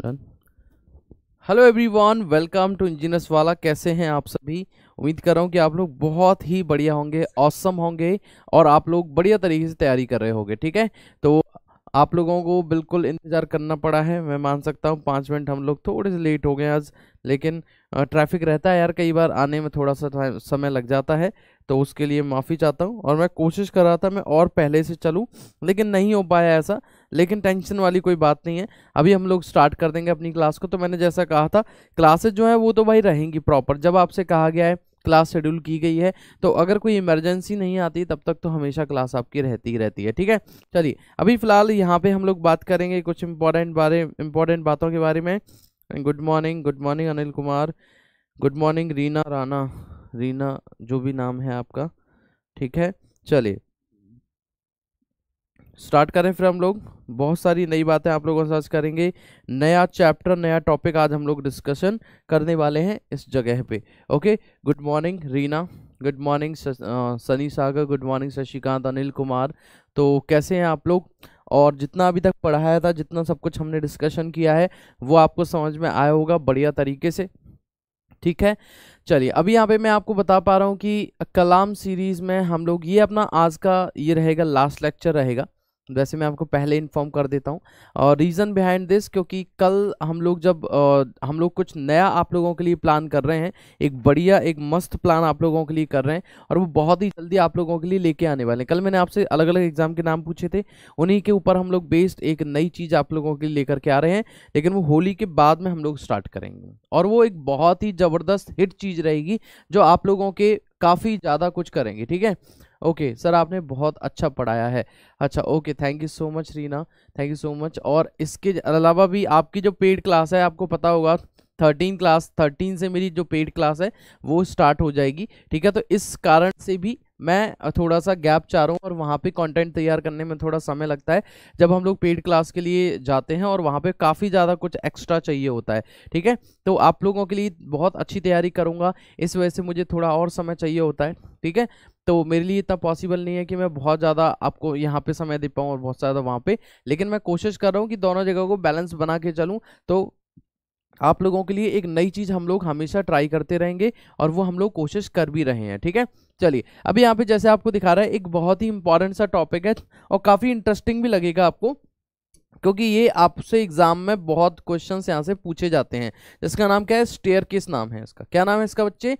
done hello everyone welcome to engineers वाला कैसे हैं आप सभी उम्मीद कर रहा हूँ कि आप लोग बहुत ही बढ़िया होंगे औसम होंगे और आप लोग बढ़िया तरीके से तैयारी कर रहे होंगे ठीक है तो आप लोगों को बिल्कुल इंतज़ार करना पड़ा है मैं मान सकता हूँ पाँच मिनट हम लोग थोड़े से लेट हो गए आज लेकिन ट्रैफिक रहता है यार कई बार आने में थोड़ा सा समय लग जाता है तो उसके लिए माफ़ी चाहता हूँ और मैं कोशिश कर रहा था मैं और पहले से चलूँ लेकिन नहीं हो पाया ऐसा लेकिन टेंशन वाली कोई बात नहीं है अभी हम लोग स्टार्ट कर देंगे अपनी क्लास को तो मैंने जैसा कहा था क्लासेज जो है वो तो भाई रहेंगी प्रॉपर जब आपसे कहा गया है क्लास शेड्यूल की गई है तो अगर कोई इमरजेंसी नहीं आती तब तक तो हमेशा क्लास आपकी रहती ही रहती है ठीक है चलिए अभी फिलहाल यहाँ पे हम लोग बात करेंगे कुछ इम्पोर्टेंट बारे इम्पोर्टेंट बातों के बारे में good morning good morning Anil Kumar good morning Reena Rana Reena जो भी नाम है आपका ठीक है चलिए स्टार्ट करें फिर हम लोग बहुत सारी नई बातें आप लोगों से आज करेंगे नया चैप्टर नया टॉपिक आज हम लोग डिस्कशन करने वाले हैं इस जगह पे okay good morning Reena good morning Sunny Sagar good morning Shashikant Anil Kumar तो कैसे हैं आप लोग और जितना अभी तक पढ़ाया था जितना सब कुछ हमने डिस्कशन किया है वो आपको समझ में आया होगा बढ़िया तरीके से ठीक है चलिए अभी यहाँ पे मैं आपको बता पा रहा हूँ कि कलाम सीरीज़ में हम लोग ये अपना आज का ये रहेगा लास्ट लेक्चर रहेगा वैसे मैं आपको पहले इन्फॉर्म कर देता हूँ और रीज़न बिहाइंड दिस क्योंकि कल हम लोग जब आ, हम लोग कुछ नया आप लोगों के लिए प्लान कर रहे हैं एक बढ़िया एक मस्त प्लान आप लोगों के लिए कर रहे हैं और वो बहुत ही जल्दी आप लोगों के लिए लेके आने वाले हैं कल मैंने आपसे अलग अलग एग्ज़ाम के नाम पूछे थे उन्हीं के ऊपर हम लोग बेस्ड एक नई चीज़ आप लोगों के लिए लेकर के आ रहे हैं लेकिन वो होली के बाद में हम लोग स्टार्ट करेंगे और वो एक बहुत ही ज़बरदस्त हिट चीज़ रहेगी जो आप लोगों के काफ़ी ज़्यादा कुछ करेंगे ठीक है ओके सर आपने बहुत अच्छा पढ़ाया है अच्छा okay thank you so much Reena thank you so much और इसके अलावा भी आपकी जो पेड क्लास है आपको पता होगा थर्टीन क्लास थर्टीन से मेरी जो पेड क्लास है वो स्टार्ट हो जाएगी ठीक है तो इस कारण से भी मैं थोड़ा सा गैप चाह रहा हूँ और वहाँ पे कंटेंट तैयार करने में थोड़ा समय लगता है जब हम लोग पेड क्लास के लिए जाते हैं और वहाँ पे काफ़ी ज़्यादा कुछ एक्स्ट्रा चाहिए होता है ठीक है तो आप लोगों के लिए बहुत अच्छी तैयारी करूँगा इस वजह से मुझे थोड़ा और समय चाहिए होता है ठीक है तो मेरे लिए इतना पॉसिबल नहीं है कि मैं बहुत ज़्यादा आपको यहाँ पे समय दे पाऊँ और बहुत ज़्यादा वहाँ पे लेकिन मैं कोशिश कर रहा हूँ कि दोनों जगह को बैलेंस बना के चलूँ तो आप लोगों के लिए एक नई चीज़ हम लोग हमेशा ट्राई करते रहेंगे और वो हम लोग कोशिश कर भी रहे हैं ठीक है चलिए अभी यहाँ पे जैसे आपको दिखा रहा है एक बहुत ही इंपॉर्टेंट सा टॉपिक है और काफ़ी इंटरेस्टिंग भी लगेगा आपको क्योंकि ये आपसे एग्जाम में बहुत क्वेश्चन यहाँ से पूछे जाते हैं जिसका नाम क्या है स्टेयर किस नाम है इसका क्या नाम है इसका बच्चे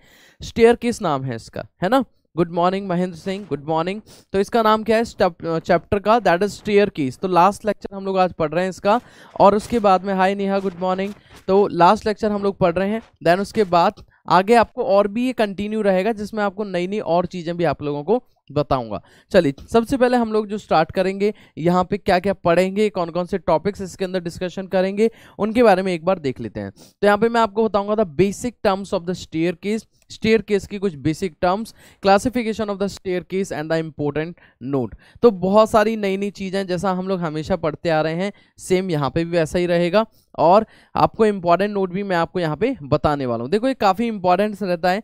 स्टेयर किस नाम है इसका है ना good morning Mahendra Singh good morning तो इसका नाम क्या है चैप्टर uh, का दैट इज स्टेयर कीज तो लास्ट लेक्चर हम लोग आज पढ़ रहे हैं इसका और उसके बाद में हाय नेहा गुड मॉर्निंग तो लास्ट लेक्चर हम लोग पढ़ रहे हैं देन उसके बाद आगे आपको और भी ये कंटिन्यू रहेगा जिसमें आपको नई नई और चीज़ें भी आप लोगों को बताऊंगा चलिए सबसे पहले हम लोग जो स्टार्ट करेंगे यहाँ पे क्या क्या पढ़ेंगे कौन कौन से टॉपिक्स इसके अंदर डिस्कशन करेंगे उनके बारे में एक बार देख लेते हैं तो यहाँ पे मैं आपको बताऊंगा the basic terms of the staircase staircase की कुछ basic terms classification of the staircase and the important note तो बहुत सारी नई नई चीज़ें जैसा हम लोग हमेशा पढ़ते आ रहे हैं सेम यहाँ पे भी वैसा ही रहेगा और आपको इम्पॉर्टेंट नोट भी मैं आपको यहाँ पे बताने वाला हूँ देखो ये काफ़ी इंपॉर्टेंट रहता है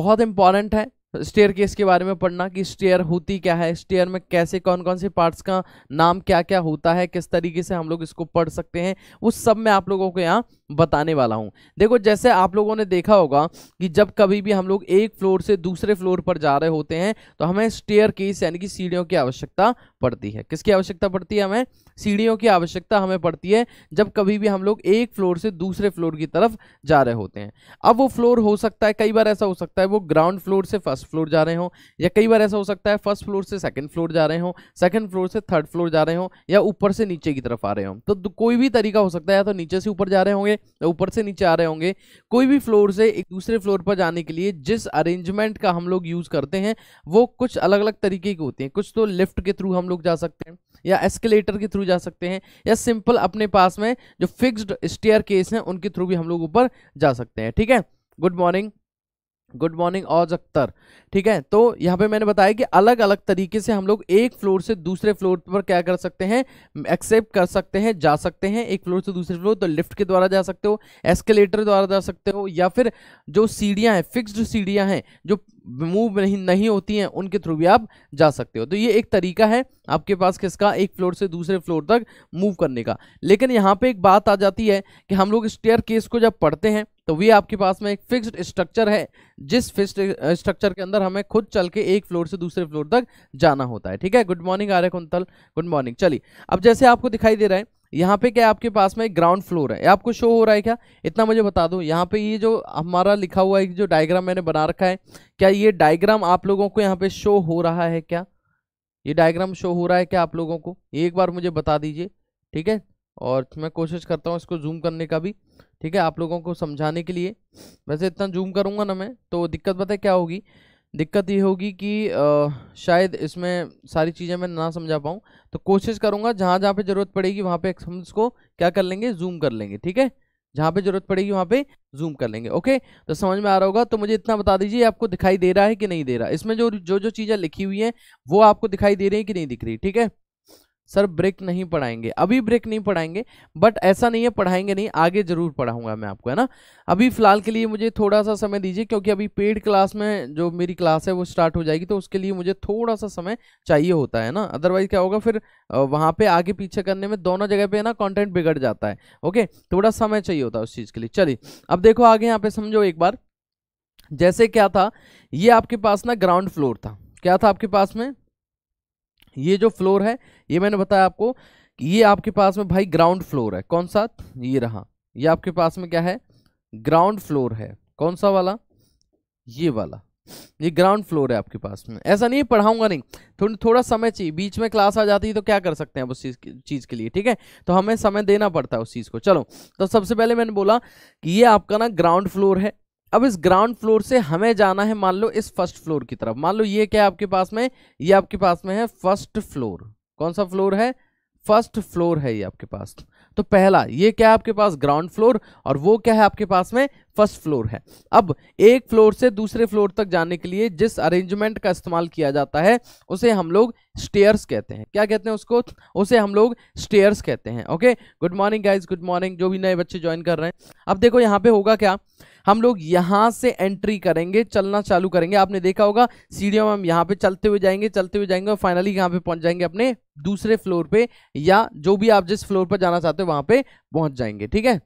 बहुत इंपॉर्टेंट है स्टेयर केस के बारे में पढ़ना कि स्टेयर होती क्या है स्टेयर में कैसे कौन कौन से पार्ट्स का नाम क्या क्या होता है किस तरीके से हम लोग इसको पढ़ सकते हैं वो सब मैं आप लोगों को यहाँ बताने वाला हूँ देखो जैसे आप लोगों ने देखा होगा कि जब कभी भी हम लोग एक फ्लोर से दूसरे फ्लोर पर जा रहे होते हैं तो हमें स्टेयर केस यानी कि सीढ़ियों की आवश्यकता पड़ती है किसकी आवश्यकता पड़ती है हमें सीढ़ियों की आवश्यकता हमें पड़ती है जब कभी भी हम लोग एक फ्लोर से दूसरे फ्लोर की तरफ जा रहे होते हैं अब वो फ्लोर हो सकता है कई बार ऐसा हो सकता है वो ग्राउंड फ्लोर से फर्स्ट फ्लोर जा रहे हों या कई बार ऐसा हो सकता है फर्स्ट फ्लोर से सेकेंड फ्लोर जा रहे हों सेकेंड फ्लोर से थर्ड फ्लोर जा रहे हों या ऊपर से नीचे की तरफ आ रहे हों तो कोई भी तरीका हो सकता है या तो नीचे से ऊपर जा रहे होंगे या ऊपर से नीचे आ रहे होंगे कोई भी फ्लोर से एक दूसरे फ्लोर पर जाने के लिए जिस अरेंजमेंट का हम लोग यूज़ करते हैं वो कुछ अलग अलग तरीके के होते हैं कुछ तो लिफ्ट के थ्रू हम लोग जा सकते हैं या एस्केलेटर के थ्रू जा सकते हैं या सिंपल अपने पास में जो फिक्स्ड स्टेयर केस हैं उनके थ्रू भी हम लोग ऊपर जा सकते हैं ठीक है good morning good morning Auj Akhtar ठीक है तो यहाँ पे मैंने बताया कि अलग अलग तरीके से हम लोग एक फ्लोर से दूसरे फ्लोर पर क्या कर सकते हैं एक्सेप्ट कर सकते हैं जा सकते हैं एक फ्लोर से दूसरे फ्लोर तो लिफ्ट के द्वारा जा सकते हो एस्केलेटर द्वारा जा सकते हो या फिर जो सीढ़ियाँ हैं फिक्स्ड सीढ़ियाँ हैं जो मूव नहीं नहीं होती हैं उनके थ्रू भी आप जा सकते हो तो ये एक तरीका है आपके पास किसका एक फ्लोर से दूसरे फ्लोर तक मूव करने का लेकिन यहाँ पे एक बात आ जाती है कि हम लोग स्टेयर केस को जब पढ़ते हैं तो वी आपके पास में एक फिक्स्ड स्ट्रक्चर है जिस फिक्स्ड स्ट्रक्चर के अंदर हमें खुद चल के एक फ्लोर से दूसरे फ्लोर तक जाना होता है ठीक है good morning Arya Kuntal good morning चलिए अब जैसे आपको दिखाई दे रहा है यहाँ पे क्या आपके पास में ग्राउंड फ्लोर है आपको शो हो रहा है क्या इतना मुझे बता दो यहाँ पे ये जो हमारा लिखा हुआ है जो डायग्राम मैंने बना रखा है क्या ये डायग्राम आप लोगों को यहाँ पे शो हो रहा है क्या ये डायग्राम शो हो रहा है क्या आप लोगों को एक बार मुझे बता दीजिए ठीक है और मैं कोशिश करता हूँ इसको जूम करने का भी ठीक है आप लोगों को समझाने के लिए वैसे इतना जूम करूँगा ना मैं तो दिक्कत पता है क्या होगी दिक्कत ये होगी कि आ, शायद इसमें सारी चीज़ें मैं ना समझा पाऊँ तो कोशिश करूँगा जहाँ जहाँ पे ज़रूरत पड़ेगी वहाँ पे हम इसको क्या कर लेंगे जूम कर लेंगे ठीक है जहाँ पे ज़रूरत पड़ेगी वहाँ पे जूम कर लेंगे ओके तो समझ में आ रहा होगा तो मुझे इतना बता दीजिए आपको दिखाई दे रहा है कि नहीं दे रहा इसमें जो जो जो चीज़ें लिखी हुई हैं वो आपको दिखाई दे रही है कि नहीं दिख रही ठीक है सर ब्रेक नहीं पढ़ाएंगे अभी ब्रेक नहीं पढ़ाएंगे बट ऐसा नहीं है पढ़ाएंगे नहीं आगे जरूर पढ़ाऊंगा मैं आपको है ना अभी फ़िलहाल के लिए मुझे थोड़ा सा समय दीजिए क्योंकि अभी पेड क्लास में जो मेरी क्लास है वो स्टार्ट हो जाएगी तो उसके लिए मुझे थोड़ा सा समय चाहिए होता है ना अदरवाइज़ क्या होगा फिर वहाँ पर आगे पीछे करने में दोनों जगह पर ना कॉन्टेंट बिगड़ जाता है ओके थोड़ा समय चाहिए होता है उस चीज़ के लिए चलिए अब देखो आगे यहाँ पर समझो एक बार जैसे क्या था ये आपके पास ना ग्राउंड फ्लोर था क्या था आपके पास में ये जो फ्लोर है ये मैंने बताया आपको कि ये आपके पास में भाई ग्राउंड फ्लोर है कौन सा ये रहा ये आपके पास में क्या है ग्राउंड फ्लोर है कौन सा वाला ये वाला ये ग्राउंड फ्लोर है आपके पास में ऐसा नहीं पढ़ाऊंगा नहीं थोड़ा थोड़ा समय चाहिए बीच में क्लास आ जाती है तो क्या कर सकते हैं उस चीज़ चीज़ के लिए ठीक है तो हमें समय देना पड़ता है उस चीज़ को चलो तो सबसे पहले मैंने बोला कि ये आपका ना ग्राउंड फ्लोर है अब इस ग्राउंड फ्लोर से हमें जाना है मान लो इस फर्स्ट फ्लोर की तरफ मान लो ये क्या है आपके पास में ये आपके पास में है फर्स्ट फ्लोर कौन सा फ्लोर है फर्स्ट फ्लोर है ये आपके पास तो पहला ये क्या है आपके पास ग्राउंड फ्लोर और वो क्या है आपके पास में फर्स्ट फ्लोर है अब एक फ्लोर से दूसरे फ्लोर तक जाने के लिए जिस अरेंजमेंट का इस्तेमाल किया जाता है उसे हम लोग स्टेयर्स कहते हैं क्या कहते हैं उसको उसे हम लोग स्टेयर्स कहते हैं okay good morning guys good morning जो भी नए बच्चे ज्वाइन कर रहे हैं अब देखो यहाँ पे होगा क्या हम लोग यहाँ से एंट्री करेंगे चलना चालू करेंगे आपने देखा होगा सीढ़ियों में हम यहाँ पे चलते हुए जाएंगे चलते हुए जाएंगे और फाइनली यहाँ पे पहुंच जाएंगे अपने दूसरे फ्लोर पे या जो भी आप जिस फ्लोर पर जाना चाहते हो वहाँ पे पहुंच जाएंगे ठीक है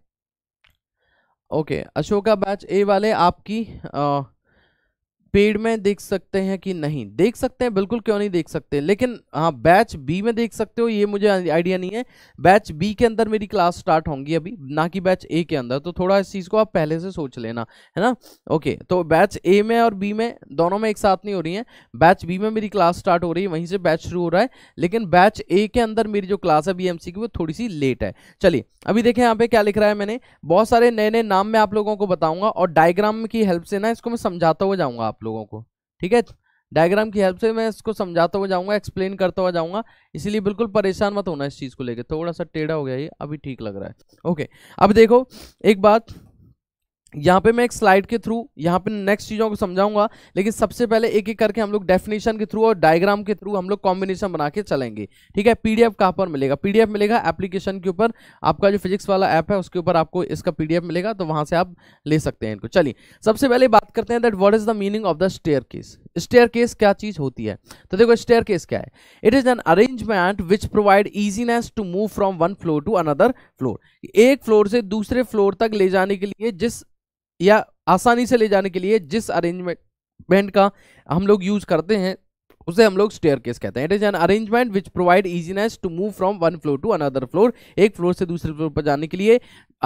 ओके अशोका बैच ए वाले आपकी आ, पेड में देख सकते हैं कि नहीं देख सकते हैं बिल्कुल क्यों नहीं देख सकते लेकिन हाँ बैच बी में देख सकते हो ये मुझे आइडिया नहीं है बैच बी के अंदर मेरी क्लास स्टार्ट होंगी अभी ना कि बैच ए के अंदर तो थोड़ा इस चीज़ को आप पहले से सोच लेना है ना ओके तो बैच ए में और बी में दोनों में एक साथ नहीं हो रही है बैच बी में मेरी क्लास स्टार्ट हो रही है वहीं से बैच शुरू हो रहा है लेकिन बैच ए के अंदर मेरी जो क्लास है बी एम सी की वो थोड़ी सी लेट है चलिए अभी देखें यहाँ पे क्या लिख रहा है मैंने बहुत सारे नए नए नाम मैं आप लोगों को बताऊंगा और डायग्राम की हेल्प से ना इसको मैं समझाता हुआ जाऊंगा आप लोगों को ठीक है डायग्राम की हेल्प से मैं इसको समझाता हुआ जाऊंगा एक्सप्लेन करता हुआ जाऊंगा इसीलिए बिल्कुल परेशान मत होना इस चीज़ को लेकर थोड़ा सा टेढ़ा हो गया ये अभी ठीक लग रहा है ओके अब देखो एक बात यहाँ पे मैं एक स्लाइड के थ्रू यहाँ पे नेक्स्ट चीज़ों को समझाऊंगा लेकिन सबसे पहले एक एक करके हम लोग डेफिनेशन के थ्रू और डायग्राम के थ्रू हम लोग कॉम्बिनेशन बना के चलेंगे ठीक है पीडीएफ कहाँ पर मिलेगा पीडीएफ मिलेगा एप्लीकेशन के ऊपर आपका जो फिजिक्स वाला ऐप है उसके ऊपर आपको इसका पी मिलेगा तो वहाँ से आप ले सकते हैं इनको चलिए सबसे पहले बात करते हैं that what is the meaning of the staircase staircase क्या चीज़ होती है तो देखो स्टेयर केस क्या है it is an arrangement which provide easiness to move from one floor to another floor एक फ्लोर से दूसरे फ्लोर तक ले जाने के लिए जिस या आसानी से ले जाने के लिए जिस अरेंजमेंट का हम लोग यूज करते हैं उसे हम लोग स्टेयर केस कहते हैं it is an arrangement which provide easiness to move from one floor to another floor एक फ्लोर से दूसरे फ्लोर पर जाने के लिए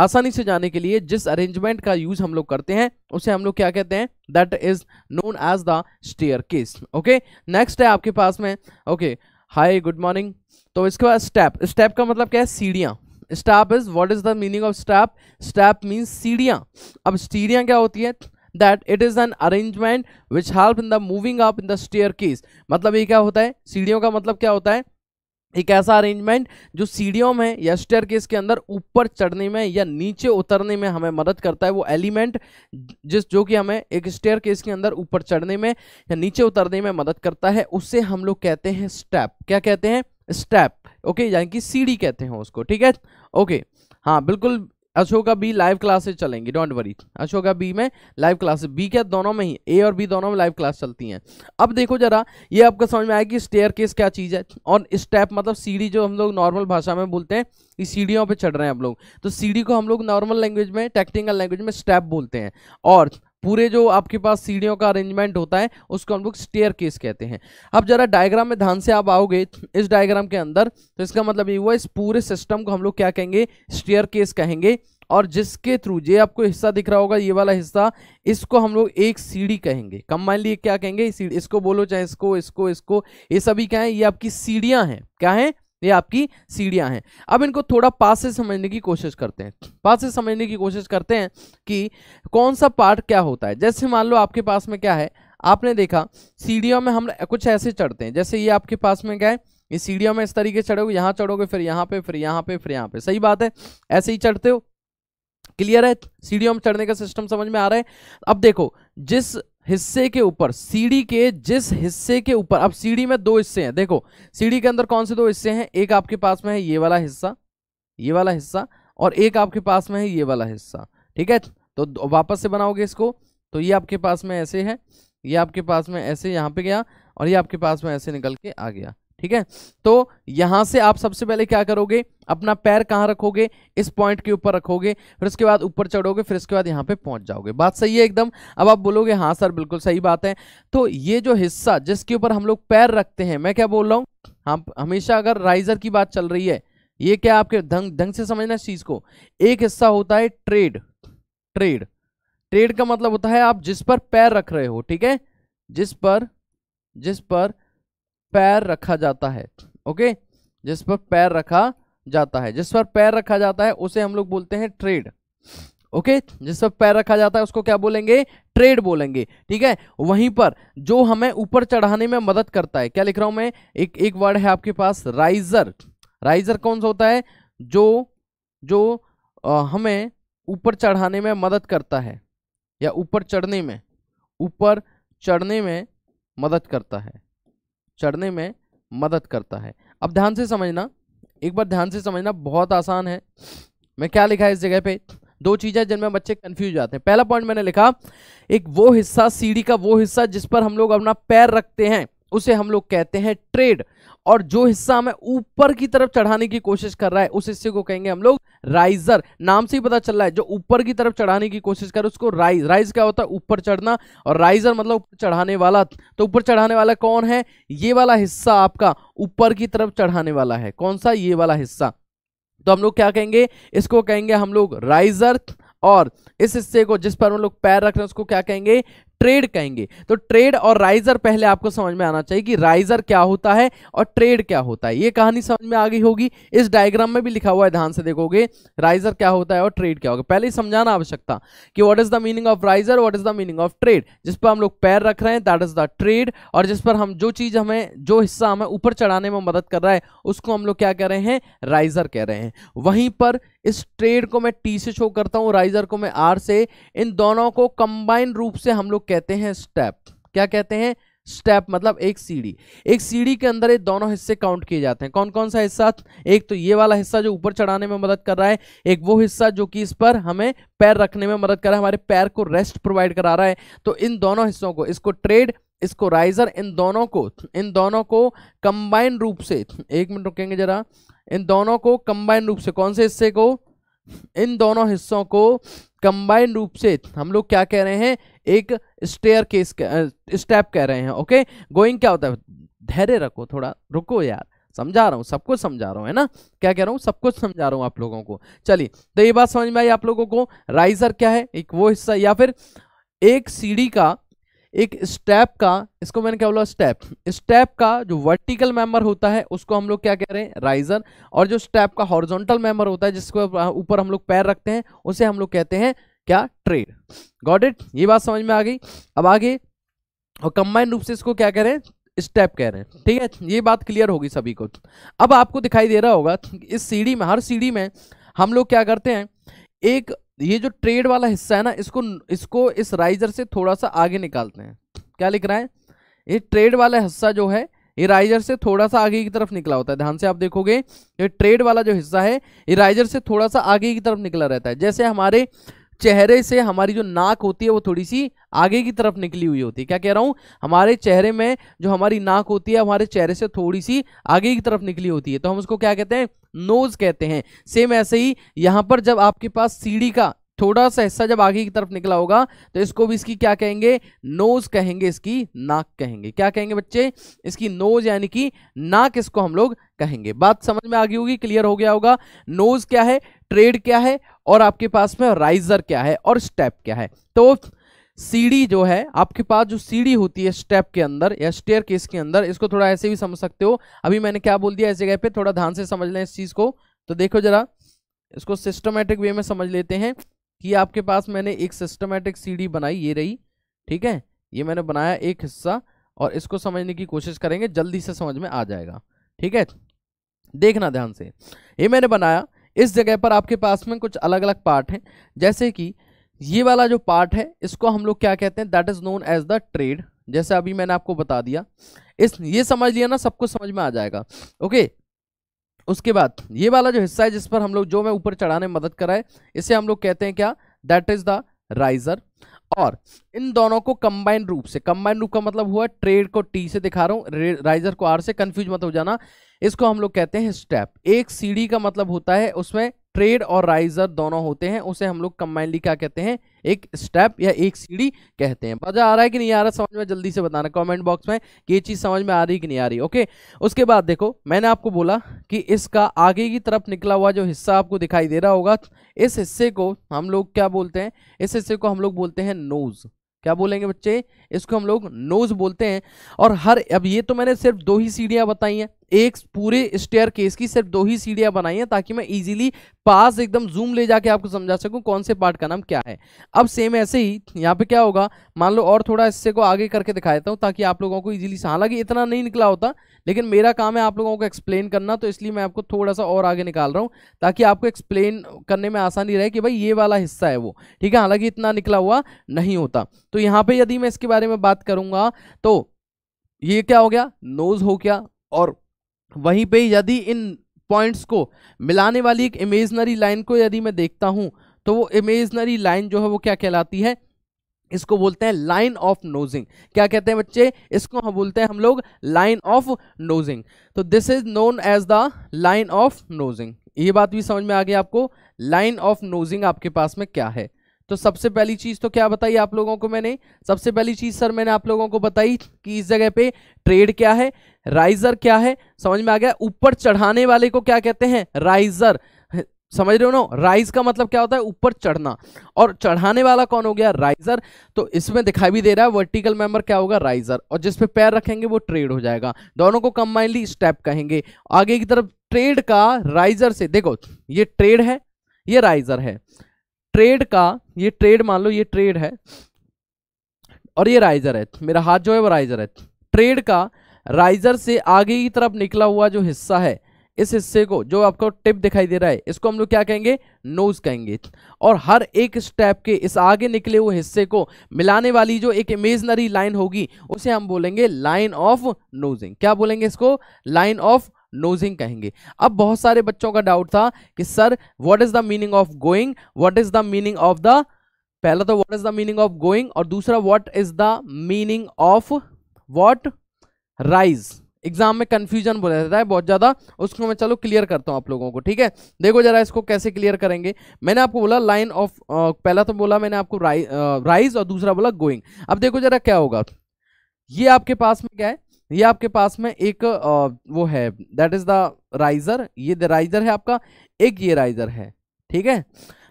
आसानी से जाने के लिए जिस अरेंजमेंट का यूज हम लोग करते हैं उसे हम लोग क्या कहते हैं that is known as the staircase okay next है आपके पास में ओके हाई गुड मॉर्निंग तो इसके बाद स्टेप स्टेप का मतलब क्या है सीढ़ियाँ steps is what is the meaning of steps steps means सीढ़ियाँ अब सीढ़ियाँ क्या होती हैं that it is an arrangement which help in the moving up in the staircase मतलब ये क्या होता है सीढ़ियों का मतलब क्या होता है एक ऐसा अरेंजमेंट जो सीढ़ियों में या स्टेयर केस के अंदर ऊपर चढ़ने में या नीचे उतरने में हमें मदद करता है वो एलिमेंट जिस जो कि हमें एक स्टेयर केस के अंदर ऊपर चढ़ने में या नीचे उतरने में मदद करता है उससे हम लोग कहते हैं स्टेप क्या कहते हैं स्टेप ओके यानी कि सीडी कहते हैं उसको ठीक है ओके हाँ बिल्कुल अशोका बी लाइव क्लासेस चलेंगी डोंट वरी अशोका बी में लाइव क्लासेस बी क्या दोनों में ही ए और बी दोनों में लाइव क्लास चलती हैं अब देखो जरा ये आपको समझ में आया कि स्टेयर केस क्या चीज़ है और स्टेप मतलब सीढ़ी जो हम लोग नॉर्मल भाषा में बोलते हैं इस सीढ़ियों पे चढ़ रहे हैं हम लोग तो सीढ़ी को हम लोग नॉर्मल लैंग्वेज में टेक्निकल लैंग्वेज में स्टेप बोलते हैं और पूरे जो आपके पास सीढ़ियों का अरेंजमेंट होता है उसको हम लोग स्टेयर केस कहते हैं अब जरा डायग्राम में ध्यान से आप आओगे इस डायग्राम के अंदर तो इसका मतलब ये हुआ इस पूरे सिस्टम को हम लोग क्या कहेंगे स्टेयर केस कहेंगे और जिसके थ्रू ये आपको हिस्सा दिख रहा होगा ये वाला हिस्सा इसको हम लोग एक सीढ़ी कहेंगे कंबाइनली ये क्या कहेंगे सीढ़ी इसको बोलो चाहे इसको इसको इसको ये सभी क्या है ये आपकी सीढ़ियाँ हैं क्या है ये आपकी सीढ़ियां हैं अब इनको थोड़ा पास से समझने की कोशिश करते हैं पास से समझने की कोशिश करते हैं कि कौन सा पार्ट क्या होता है जैसे मान लो आपके पास में क्या है आपने देखा सीढ़ियों में हम कुछ ऐसे चढ़ते हैं जैसे ये आपके पास में क्या है ये सीढ़ियों में इस तरीके चढ़ोगे यहाँ चढ़ोगे फिर यहाँ पे फिर यहाँ पे फिर यहाँ पे सही बात है ऐसे ही चढ़ते हो क्लियर है सीढ़ियों में चढ़ने का सिस्टम समझ में आ रहा है अब देखो जिस हिस्से के ऊपर सीढ़ी के जिस हिस्से के ऊपर अब सीढ़ी में दो हिस्से हैं देखो सीढ़ी के अंदर कौन से दो हिस्से हैं एक आपके पास में है ये वाला हिस्सा ये वाला हिस्सा और एक आपके पास में है ये वाला हिस्सा ठीक है तो वापस से बनाओगे इसको तो ये आपके पास में ऐसे है ये आपके पास में ऐसे यहाँ पे गया और ये आपके पास में ऐसे निकल के आ गया ठीक है तो यहां से आप सबसे पहले क्या करोगे अपना पैर कहां रखोगे इस पॉइंट के ऊपर रखोगे फिर उसके बाद ऊपर चढ़ोगे फिर उसके बाद यहां पे पहुंच जाओगे बात सही है एकदम अब आप बोलोगे हाँ सर बिल्कुल सही बात है तो ये जो हिस्सा जिसके ऊपर हम लोग पैर रखते हैं मैं क्या बोल रहा हूं हम हमेशा अगर राइजर की बात चल रही है ये क्या आपके ढंग ढंग से समझना इस चीज को एक हिस्सा होता है ट्रेड ट्रेड ट्रेड का मतलब होता है आप जिस पर पैर रख रहे हो ठीक है जिस पर जिस पर पैर रखा जाता है ओके जिस पर पैर रखा जाता है जिस पर पैर रखा जाता है उसे हम लोग बोलते हैं ट्रेड ओके जिस पर पैर रखा जाता है उसको क्या बोलेंगे ट्रेड बोलेंगे ठीक है वहीं पर जो हमें ऊपर चढ़ाने में मदद करता है क्या लिख रहा हूं मैं एक एक वर्ड है आपके पास राइजर राइजर कौन सा होता है जो जो आ, हमें ऊपर चढ़ाने में मदद करता है या ऊपर चढ़ने में ऊपर चढ़ने में मदद करता है चढ़ने में मदद करता है अब ध्यान से समझना एक बार ध्यान से समझना बहुत आसान है मैं क्या लिखा है इस जगह पे दो चीज़ें जिनमें बच्चे कंफ्यूज जाते हैं पहला पॉइंट मैंने लिखा एक वो हिस्सा सीढ़ी का वो हिस्सा जिस पर हम लोग अपना पैर रखते हैं उसे हम लोग कहते हैं ट्रेड और जो हिस्सा हमें ऊपर की तरफ चढ़ाने की कोशिश कर रहा है उस हिस्से को कहेंगे हम लोग राइजर नाम से ही पता चल रहा है जो ऊपर की तरफ चढ़ाने की कोशिश करे उसको राइज राइज क्या होता है ऊपर चढ़ना और राइजर मतलब चढ़ाने वाला तो ऊपर चढ़ाने वाला कौन है ये वाला हिस्सा आपका ऊपर की तरफ चढ़ाने वाला है कौन सा ये वाला हिस्सा तो हम लोग क्या कहेंगे इसको कहेंगे हम लोग राइजर और इस हिस्से को जिस पर हम लोग पैर रख रहे हैं उसको क्या कहेंगे ट्रेड कहेंगे तो ट्रेड और राइजर पहले आपको समझ में आना चाहिए कि राइजर क्या होता है और ट्रेड क्या होता है ये कहानी समझ में आ गई होगी इस डायग्राम में भी लिखा हुआ है ध्यान से देखोगे राइजर क्या होता है और ट्रेड क्या होगा पहले ही समझाना आवश्यकता कि what is the meaning of riser what is the meaning of tread जिस पर हम लोग पैर रख रहे हैं दैट इज द ट्रेड और जिस पर हम जो चीज हमें जो हिस्सा हमें ऊपर चढ़ाने में मदद कर रहा है उसको हम लोग क्या कह रहे हैं राइजर कह रहे हैं वहीं पर इस ट्रेड को मैं टी से शो करता हूँ राइजर को मैं आर से इन दोनों को कंबाइन रूप से हम लोग कहते हैं स्टेप क्या कहते हैं स्टेप मतलब एक सीढ़ी एक सीढ़ी के अंदर ये दोनों हिस्से काउंट किए जाते हैं कौन कौन सा हिस्सा एक तो ये वाला हिस्सा जो ऊपर चढ़ाने में मदद कर रहा है एक वो हिस्सा जो कि इस पर हमें पैर रखने में मदद कर रहा है हमारे पैर को रेस्ट प्रोवाइड करा रहा है तो इन दोनों हिस्सों को इसको ट्रेड इसको राइजर इन दोनों को इन दोनों को कंबाइन रूप से एक मिनट रुकेंगे जरा इन दोनों को कंबाइन रूप से कौन से हिस्से को इन दोनों हिस्सों को कंबाइन रूप से हम लोग क्या कह रहे हैं एक स्टेयर केस स्टेप कह रहे हैं ओके गोइंग क्या होता है धैर्य रखो थोड़ा रुको यार समझा रहा हूँ सब कुछ समझा रहा हूँ है ना क्या कह रहा हूँ सब कुछ समझा रहा हूँ आप लोगों को चलिए तो ये बात समझ में आई आप लोगों को राइजर क्या है एक वो हिस्सा या फिर एक सीढ़ी का एक स्टेप का इसको मैंने क्या बोला स्टेप स्टेप का जो वर्टिकल मेंबर होता है उसको हम लोग क्या कह रहे हैं राइजर और जो स्टेप का हॉरिजॉन्टल मेंबर होता है जिसको ऊपर हम लोग पैर रखते हैं उसे हम लोग कहते हैं क्या ट्रेड गॉड इट ये बात समझ में आ गई अब आगे और कंबाइन रूप से इसको क्या कह रहे हैं स्टेप कह रहे हैं ठीक है ये बात क्लियर होगी सभी को अब आपको दिखाई दे रहा होगा इस सीढ़ी में हर सीढ़ी में हम लोग क्या करते हैं एक ये जो ट्रेड वाला हिस्सा है ना इसको इसको इस राइजर से थोड़ा सा आगे निकालते हैं क्या लिख रहा है ये ट्रेड वाला हिस्सा जो है ये राइजर से थोड़ा सा आगे की तरफ निकला होता है ध्यान से आप देखोगे ये ट्रेड वाला जो हिस्सा है ये राइजर से थोड़ा सा आगे की तरफ निकला रहता है जैसे हमारे चेहरे से हमारी जो नाक होती है वो थोड़ी सी आगे की तरफ निकली हुई होती है क्या कह रहा हूँ हमारे चेहरे में जो हमारी नाक होती है हमारे चेहरे से थोड़ी सी आगे की तरफ निकली होती है तो हम उसको क्या कहते हैं नोज कहते हैं सेम ऐसे ही यहाँ पर जब आपके पास सीढ़ी का थोड़ा सा हिस्सा जब आगे की तरफ निकला होगा तो इसको भी इसकी क्या कहेंगे नोज कहेंगे इसकी नाक कहेंगे क्या कहेंगे बच्चे इसकी नोज यानी कि नाक इसको हम लोग कहेंगे बात समझ में आ गई होगी क्लियर हो गया होगा नोज क्या है ट्रेड क्या है और आपके पास में राइजर क्या है और स्टेप क्या है तो सीढ़ी जो है आपके पास जो सीढ़ी होती है स्टेप के अंदर या स्टेयर केस के अंदर इसको थोड़ा ऐसे भी समझ सकते हो अभी मैंने क्या बोल दिया इस जगह पे थोड़ा ध्यान से समझ लें इस चीज को तो देखो जरा इसको सिस्टमेटिक वे में समझ लेते हैं कि आपके पास मैंने एक सिस्टमेटिक सीढ़ी बनाई ये रही ठीक है ये मैंने बनाया एक हिस्सा और इसको समझने की कोशिश करेंगे जल्दी से समझ में आ जाएगा ठीक है देखना ध्यान से ये मैंने बनाया इस जगह पर आपके पास में कुछ अलग अलग पार्ट हैं जैसे कि ये वाला जो पार्ट है इसको हम लोग क्या कहते हैं that is known as the tread जैसे अभी मैंने आपको बता दिया इस ये समझ लिया ना सब कुछ समझ में आ जाएगा ओके उसके बाद ये वाला जो हिस्सा है जिस पर हम लोग जो मैं ऊपर चढ़ाने में मदद कराए इसे हम लोग कहते हैं क्या दैट इज़ द राइजर और इन दोनों को कंबाइंड रूप से कंबाइंड रूप का मतलब हुआ ट्रेड को टी से दिखा रहा हूं राइजर को आर से कंफ्यूज मत हो जाना इसको हम लोग कहते हैं स्टेप एक सीढ़ी का मतलब होता है उसमें ट्रेड और राइजर दोनों होते हैं उसे हम लोग कम्बाइनली क्या कहते हैं एक स्टेप या एक सीढ़ी कहते हैं मजा आ रहा है कि नहीं आ रहा समझ में जल्दी से बताना कमेंट बॉक्स में कि ये चीज़ समझ में आ रही कि नहीं आ रही ओके उसके बाद देखो मैंने आपको बोला कि इसका आगे की तरफ निकला हुआ जो हिस्सा आपको दिखाई दे रहा होगा इस हिस्से को हम लोग क्या बोलते हैं इस हिस्से को हम लोग बोलते हैं नोज़ क्या बोलेंगे बच्चे इसको हम लोग नोज बोलते हैं और हर अब ये तो मैंने सिर्फ दो ही सीढ़ियां बताई हैं एक पूरे स्टेयर केस की सिर्फ दो ही सीढ़ियां बनाई हैं ताकि मैं इजीली पास एकदम जूम ले जाके आपको समझा सकूं कौन से पार्ट का नाम क्या है अब सेम ऐसे ही यहाँ पे क्या होगा मान लो और थोड़ा इससे को आगे करके दिखा देता हूँ ताकि आप लोगों को ईजिली हालांकि इतना नहीं निकला होता लेकिन मेरा काम है आप लोगों को एक्सप्लेन करना तो इसलिए मैं आपको थोड़ा सा और आगे निकाल रहा हूँ ताकि आपको एक्सप्लेन करने में आसानी रहे कि भाई ये वाला हिस्सा है वो ठीक है हालांकि इतना निकला हुआ नहीं होता तो यहाँ पर यदि मैं इसके बारे में बात करूँगा तो ये क्या हो गया नोज हो गया और वहीं पे यदि इन पॉइंट्स को मिलाने वाली एक इमेजनरी लाइन को यदि मैं देखता हूं तो वो इमेजनरी लाइन जो है वो क्या कहलाती है इसको बोलते हैं लाइन ऑफ नोजिंग क्या कहते हैं बच्चे इसको हम बोलते हैं हम लोग लाइन ऑफ नोजिंग तो this is known as the line of nosing ये बात भी समझ में आ गई आपको लाइन ऑफ नोजिंग आपके पास में क्या है तो सबसे पहली चीज़ तो क्या बताई आप लोगों को मैंने सबसे पहली चीज़ सर मैंने आप लोगों को बताई कि इस जगह पे ट्रेड क्या है राइजर क्या है समझ में आ गया ऊपर चढ़ाने वाले को क्या कहते हैं राइजर समझ रहे हो ना राइज का मतलब क्या होता है ऊपर चढ़ना और चढ़ाने वाला कौन हो गया राइजर तो इसमें दिखाई भी दे रहा है वर्टिकल मेंबर क्या होगा राइजर और जिसपे पैर रखेंगे वो ट्रेड हो जाएगा दोनों को कंबाइनली स्टेप कहेंगे आगे की तरफ ट्रेड का राइजर से देखो ये ट्रेड है ये राइजर है ट्रेड का ये ट्रेड मान लो ये ट्रेड है और ये राइजर है मेरा हाथ जो है वो राइजर है ट्रेड का राइजर से आगे की तरफ निकला हुआ जो हिस्सा है इस हिस्से को जो आपको टिप दिखाई दे रहा है इसको हम लोग क्या कहेंगे नोज कहेंगे और हर एक स्टेप के इस आगे निकले हुए हिस्से को मिलाने वाली जो एक इमेजनरी लाइन होगी उसे हम बोलेंगे लाइन ऑफ नोजिंग क्या बोलेंगे इसको लाइन ऑफ नोजिंग कहेंगे अब बहुत सारे बच्चों का डाउट था कि sir what is the meaning of going what is the meaning of the पहला तो what is the meaning of going और दूसरा what is the meaning of what rise exam में कंफ्यूजन बोला जाता है बहुत ज़्यादा उसको मैं चलो क्लियर करता हूं आप लोगों को ठीक है देखो जरा इसको कैसे क्लियर करेंगे मैंने आपको बोला लाइन ऑफ पहला तो बोला मैंने आपको राइज और दूसरा बोला गोइंग अब देखो जरा क्या होगा ये आपके पास में क्या है ये आपके पास में एक वो है दैट इज द राइजर ये राइजर है आपका एक ये राइजर है ठीक है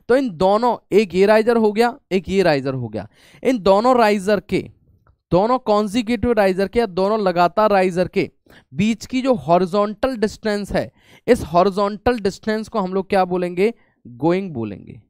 तो इन दोनों एक ये राइजर हो गया एक ये राइजर हो गया इन दोनों राइजर के दोनों कॉन्जिक्यूटिव राइजर के या दोनों लगातार राइजर के बीच की जो हॉरिजॉन्टल डिस्टेंस है इस हॉरिजॉन्टल डिस्टेंस को हम लोग क्या बोलेंगे गोइंग बोलेंगे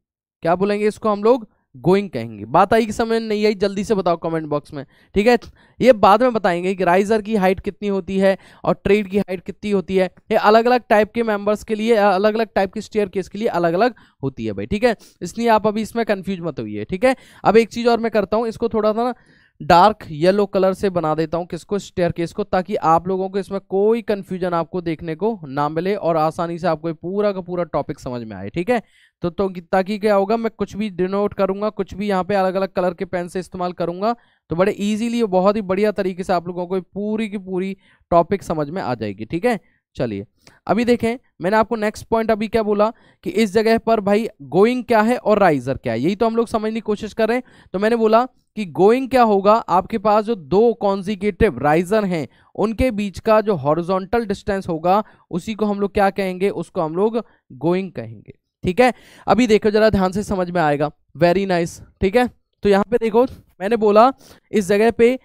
क्या बोलेंगे इसको हम लोग गोइंग कहेंगे बात आई कि समझ नहीं आई जल्दी से बताओ कमेंट बॉक्स में ठीक है ये बाद में बताएंगे कि राइजर की हाइट कितनी होती है और ट्रेड की हाइट कितनी होती है ये अलग अलग टाइप के मेंबर्स के लिए अलग अलग टाइप के स्टेयर केस के लिए अलग अलग होती है भाई ठीक है इसलिए आप अभी इसमें कन्फ्यूज मत हुई ठीक है अब एक चीज़ और मैं करता हूँ इसको थोड़ा सा ना डार्क येलो कलर से बना देता हूँ किसको स्टेयर केस को ताकि आप लोगों को इसमें कोई कन्फ्यूजन आपको देखने को ना मिले और आसानी से आपको पूरा का पूरा टॉपिक समझ में आए ठीक है तो, तो ताकि क्या होगा मैं कुछ भी डिनोट करूंगा कुछ भी यहाँ पे अलग अलग कलर के पेन से इस्तेमाल करूंगा तो बड़े ईजिली बहुत ही बढ़िया तरीके से आप लोगों को पूरी की पूरी टॉपिक समझ में आ जाएगी ठीक है चलिए अभी देखें मैंने आपको नेक्स्ट पॉइंट अभी क्या बोला कि इस जगह पर भाई गोइंग क्या है और राइजर क्या है यही तो हम लोग समझने की कोशिश कर रहे हैं तो मैंने बोला कि गोइंग क्या होगा आपके पास जो दो कॉन्जिकेटिव राइजर हैं उनके बीच का जो हॉरिजॉन्टल डिस्टेंस होगा उसी को हम लोग क्या कहेंगे उसको हम लोग गोइंग कहेंगे ठीक है अभी देखो जरा ध्यान से समझ में आएगा वेरी नाइस ठीक है तो यहाँ पे देखो मैंने बोला इस जगह पे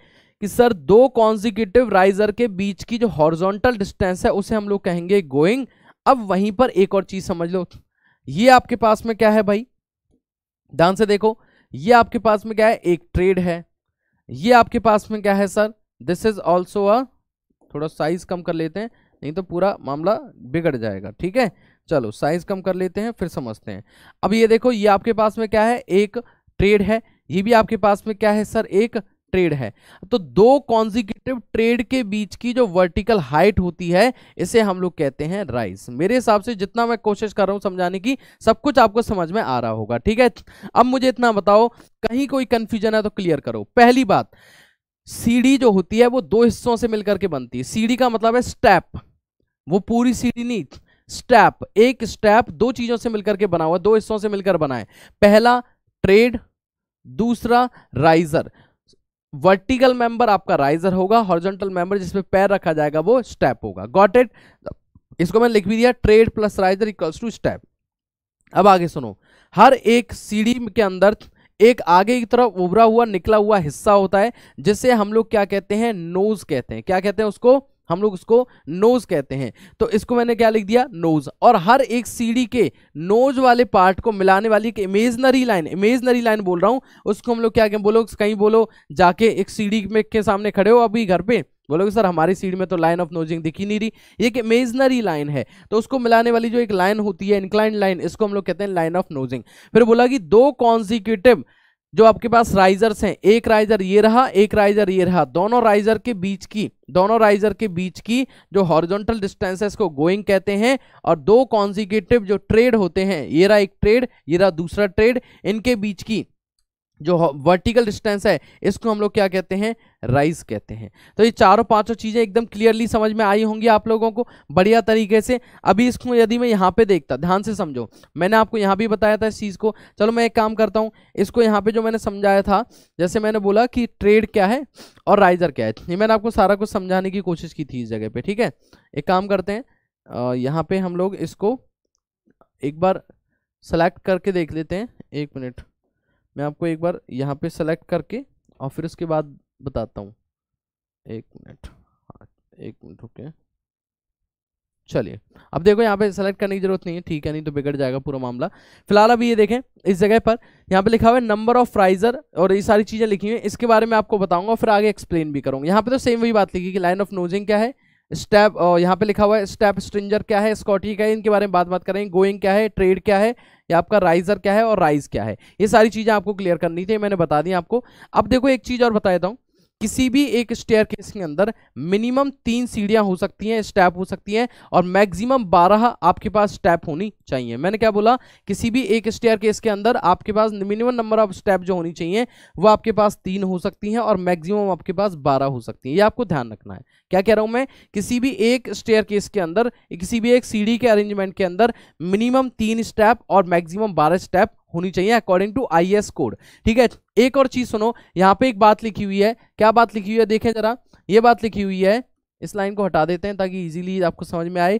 कि सर दो कॉन्जिकेटिव राइजर के बीच की जो हॉर्जोंटल डिस्टेंस है उसे हम लोग कहेंगे गोइंग अब वहीं पर एक और चीज समझ लो ये आपके पास में क्या है भाई ध्यान से देखो ये आपके पास में क्या है एक ट्रेड है ये आपके पास में क्या है sir this is also a थोड़ा साइज कम कर लेते हैं नहीं तो पूरा मामला बिगड़ जाएगा ठीक है चलो साइज कम कर लेते हैं फिर समझते हैं अब ये देखो ये आपके पास में क्या है एक ट्रेड है ये भी आपके पास में क्या है सर एक ट्रेड है तो दो कॉन्जिक्यूटिव ट्रेड के बीच की जो वर्टिकल हाइट होती है इसे हम लोग कहते हैं राइस मेरे हिसाब से जितना मैं कोशिश कर रहा हूं समझाने की सब कुछ आपको समझ में आ रहा होगा ठीक है अब मुझे इतना बताओ कहीं कोई कंफ्यूजन है तो क्लियर करो पहली बात सीढ़ी जो होती है वो दो हिस्सों से मिलकर के बनती है सीढ़ी का मतलब है स्टेप वो पूरी सीढ़ी नहीं स्टेप एक स्टेप दो चीजों से मिलकर के बना हुआ दो हिस्सों से मिलकर बना है पहला ट्रेड दूसरा राइजर वर्टिकल मेंबर आपका राइजर होगा हॉर्जेंटल मेंबर जिसमें पैर रखा जाएगा वो स्टेप होगा गॉट इट इसको मैं लिख भी दिया tread plus riser equals to step अब आगे सुनो हर एक सीढ़ी के अंदर एक आगे की तरफ उभरा हुआ निकला हुआ हिस्सा होता है जिसे हम लोग क्या कहते हैं नोज कहते हैं क्या कहते हैं उसको हम लोग उसको नोज कहते हैं तो इसको मैंने क्या लिख दिया नोज और हर एक सीढ़ी के नोज वाले पार्ट को मिलाने वाली एक इमेजनरी लाइन इमेजनरी लाइन बोल रहा हूँ उसको हम लोग क्या कहें बोलो कहीं बोलो जाके एक सीढ़ी में के सामने खड़े हो अभी घर पे बोलोगे सर हमारी सीढ़ी में तो लाइन ऑफ नोजिंग दिखी नहीं रही ये एक इमेजनरी लाइन है तो उसको मिलाने वाली जो एक लाइन होती है इंक्लाइन लाइन इसको हम लोग कहते हैं लाइन ऑफ नोजिंग फिर बोला कि दो कॉन्जिक्यूटिव जो आपके पास राइजर्स हैं एक राइजर ये रहा एक राइजर ये रहा दोनों राइजर के बीच की दोनों राइजर के बीच की जो हॉरिजॉन्टल डिस्टेंसेस को गोइंग कहते हैं और दो कॉन्जिकेटिव जो ट्रेड होते हैं ये रहा एक ट्रेड ये रहा दूसरा ट्रेड इनके बीच की जो वर्टिकल डिस्टेंस है इसको हम लोग क्या कहते हैं राइज कहते हैं तो ये चारों पांचों चीज़ें एकदम क्लियरली समझ में आई होंगी आप लोगों को बढ़िया तरीके से अभी इसको यदि मैं यहाँ पे देखता ध्यान से समझो मैंने आपको यहाँ भी बताया था इस चीज़ को चलो मैं एक काम करता हूँ इसको यहाँ पे जो मैंने समझाया था जैसे मैंने बोला कि ट्रेड क्या है और राइजर क्या है ये मैंने आपको सारा कुछ समझाने की कोशिश की थी इस जगह पर ठीक है एक काम करते हैं यहाँ पर हम लोग इसको एक बार सेलेक्ट करके देख लेते हैं एक मिनट मैं आपको एक बार यहाँ पे सेलेक्ट करके और फिर उसके बाद बताता हूँ एक मिनट हाँ एक मिनट रुके चलिए अब देखो यहाँ पे सेलेक्ट करने की जरूरत नहीं है ठीक है नहीं तो बिगड़ जाएगा पूरा मामला फिलहाल अभी ये देखें इस जगह पर यहाँ पे लिखा हुआ है नंबर ऑफ राइजर और ये सारी चीज़ें लिखी हुई हैं इसके बारे में आपको बताऊंगा और फिर आगे एक्सप्लेन भी करूँगा यहाँ पे तो सेम वही बात लिखी कि लाइन ऑफ नोजिंग क्या है स्टैप यहाँ पे लिखा हुआ है स्टैप स्ट्रिंजर क्या है स्कॉटी क्या है इनके बारे में बात बात करेंगे गोइंग क्या है ट्रेड क्या है या आपका राइजर क्या है और राइज क्या है ये सारी चीज़ें आपको क्लियर करनी थी मैंने बता दी आपको अब देखो एक चीज़ और बता देता हूँ किसी भी एक स्टेयर केस के अंदर मिनिमम तीन सीढ़ियां हो सकती हैं स्टेप हो सकती हैं और मैक्सिमम बारह आपके पास स्टेप होनी चाहिए मैंने क्या बोला किसी भी एक स्टेयर केस के अंदर आपके पास मिनिमम नंबर ऑफ स्टेप जो होनी चाहिए वो आपके पास तीन हो सकती हैं और मैक्सिमम आपके पास बारह हो सकती है ये आपको ध्यान रखना है क्या कह रहा हूं मैं किसी भी एक स्टेयर केस के अंदर किसी भी एक सीढ़ी के अरेंजमेंट के अंदर मिनिमम तीन स्टेप और मैक्सिमम बारह स्टेप होनी चाहिए according to I S code ठीक है एक और चीज सुनो यहाँ पे एक बात लिखी हुई है क्या बात लिखी हुई है देखें जरा ये बात लिखी हुई है इस लाइन को हटा देते हैं ताकि इजीली आपको समझ में आए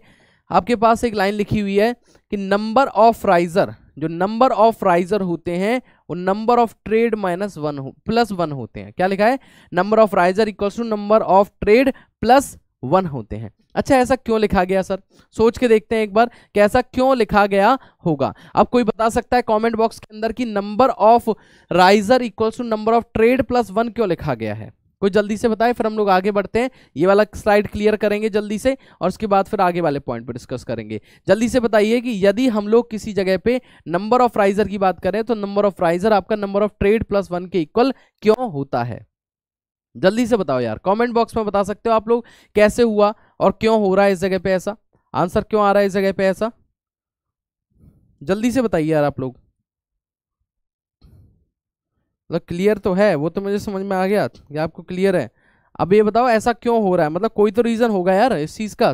आपके पास एक लाइन लिखी हुई है कि नंबर ऑफ राइजर जो नंबर ऑफ राइजर होते हैं वो number of tread minus one plus one होते हैं क्या लिखा है number of riser equals to number of tread plus one होते हैं अच्छा ऐसा क्यों लिखा गया सर सोच के देखते हैं एक बार कैसा ऐसा क्यों लिखा गया होगा अब कोई बता सकता है कमेंट बॉक्स के अंदर कि number of riser equals to number of tread plus one क्यों लिखा गया है कोई जल्दी से बताएं फिर हम लोग आगे बढ़ते हैं ये वाला स्लाइड क्लियर करेंगे जल्दी से और उसके बाद फिर आगे वाले पॉइंट पर डिस्कस करेंगे जल्दी से बताइए कि यदि हम लोग किसी जगह पे नंबर ऑफ राइजर की बात करें तो नंबर ऑफ राइजर आपका number of tread plus one के इक्वल क्यों होता है जल्दी से बताओ यार कमेंट बॉक्स में बता सकते हो आप लोग कैसे हुआ और क्यों हो रहा है इस जगह पे ऐसा आंसर क्यों आ रहा है इस जगह पे ऐसा जल्दी से बताइए यार आप लोग मतलब क्लियर तो है वो तो मुझे समझ में आ गया कि आपको क्लियर है अब ये बताओ ऐसा क्यों हो रहा है मतलब कोई तो रीज़न होगा यार इस चीज़ का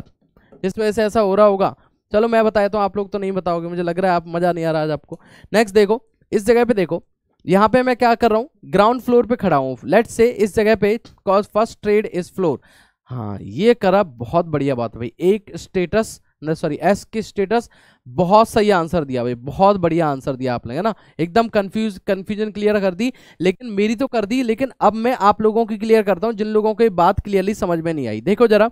जिस वजह से ऐसा हो रहा होगा चलो मैं बताया तो आप लोग तो नहीं बताओगे मुझे लग रहा है आप मज़ा नहीं आ रहा आज आपको नेक्स्ट देखो इस जगह पे देखो यहाँ पे मैं क्या कर रहा हूँ ग्राउंड फ्लोर पे खड़ा हूँ लेट से इस जगह पे cause first tread is floor हाँ ये करा बहुत बढ़िया बात भाई एक स्टेटस सॉरी एस की स्टेटस बहुत सही आंसर दिया भाई बहुत बढ़िया आंसर दिया आपने है ना एकदम कंफ्यूज कंफ्यूजन क्लियर कर दी लेकिन मेरी तो कर दी लेकिन अब मैं आप लोगों की क्लियर करता हूं जिन लोगों को बात क्लियरली समझ में नहीं आई देखो जरा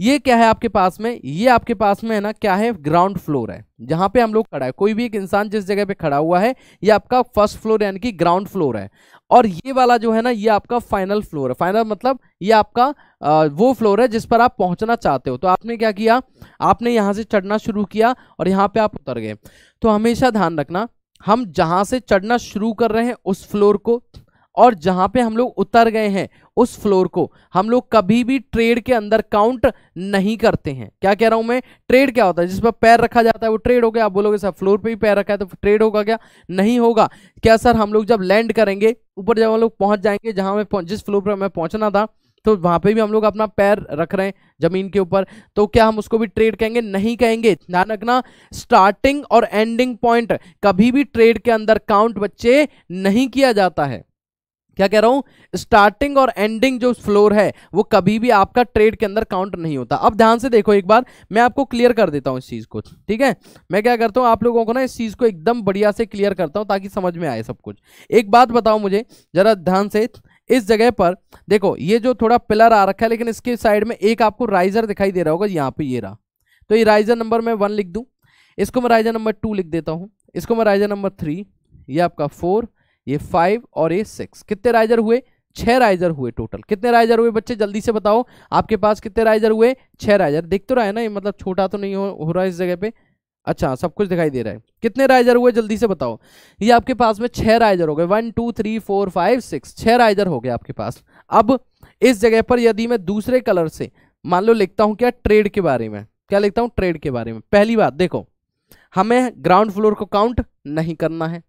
ये क्या है आपके पास में ये आपके पास में है ना क्या है ग्राउंड फ्लोर है जहां पे हम लोग खड़ा है कोई भी एक इंसान जिस जगह पे खड़ा हुआ है ये आपका फर्स्ट फ्लोर यानी कि ग्राउंड फ्लोर है और ये वाला जो है ना ये आपका फाइनल फ्लोर है फाइनल मतलब ये आपका वो फ्लोर है जिस पर आप पहुंचना चाहते हो तो आपने क्या किया आपने यहाँ से चढ़ना शुरू किया और यहाँ पे आप उतर गए तो हमेशा ध्यान रखना हम जहाँ से चढ़ना शुरू कर रहे हैं उस फ्लोर को और जहां पे हम लोग उतर गए हैं उस फ्लोर को हम लोग कभी भी ट्रेड के अंदर काउंट नहीं करते हैं क्या कह रहा हूं मैं ट्रेड क्या होता है जिस पर पैर रखा जाता है वो ट्रेड हो गया आप बोलोगे सर फ्लोर पे भी पैर रखा है तो ट्रेड होगा क्या नहीं होगा क्या सर हम लोग जब लैंड करेंगे ऊपर जब हम लोग पहुंच जाएंगे जहां मैं जिस फ्लोर पर हमें पहुंचना था तो वहां पे भी हम लोग अपना पैर रख रहे हैं जमीन के ऊपर तो क्या हम उसको भी ट्रेड कहेंगे नहीं कहेंगे ध्यान रखना स्टार्टिंग और एंडिंग पॉइंट कभी भी ट्रेड के अंदर काउंट बच्चे नहीं किया जाता है क्या कह रहा हूं स्टार्टिंग और एंडिंग जो फ्लोर है वो कभी भी आपका ट्रेड के अंदर काउंट नहीं होता अब ध्यान से देखो एक बार मैं आपको क्लियर कर देता हूं इस चीज को ठीक है मैं क्या करता हूं आप लोगों को ना इस चीज को एकदम बढ़िया से क्लियर करता हूं ताकि समझ में आए सब कुछ एक बात बताओ मुझे जरा ध्यान से इस जगह पर देखो ये जो थोड़ा पिलर आ रखा है लेकिन इसके साइड में एक आपको राइजर दिखाई दे रहा होगा यहाँ पे ये रहा तो ये राइजर नंबर मैं वन लिख दू इसको मैं राइजर नंबर टू लिख देता हूं इसको मैं राइजर नंबर थ्री ये आपका फोर ये फाइव और ये सिक्स कितने राइजर हुए छह राइजर हुए टोटल कितने राइजर हुए बच्चे जल्दी से बताओ आपके पास कितने राइजर हुए छह राइजर देख तो रहा है ना ये मतलब छोटा तो नहीं हो, हो रहा है इस जगह पे अच्छा सब कुछ दिखाई दे रहा है कितने राइजर हुए जल्दी से बताओ ये आपके पास में छह राइजर हो गए one two three four five six छह राइजर हो गए आपके पास अब इस जगह पर यदि मैं दूसरे कलर से मान लो लिखता हूँ क्या ट्रेड के बारे में क्या लिखता हूँ ट्रेड के बारे में पहली बात देखो हमें ग्राउंड फ्लोर को काउंट नहीं करना है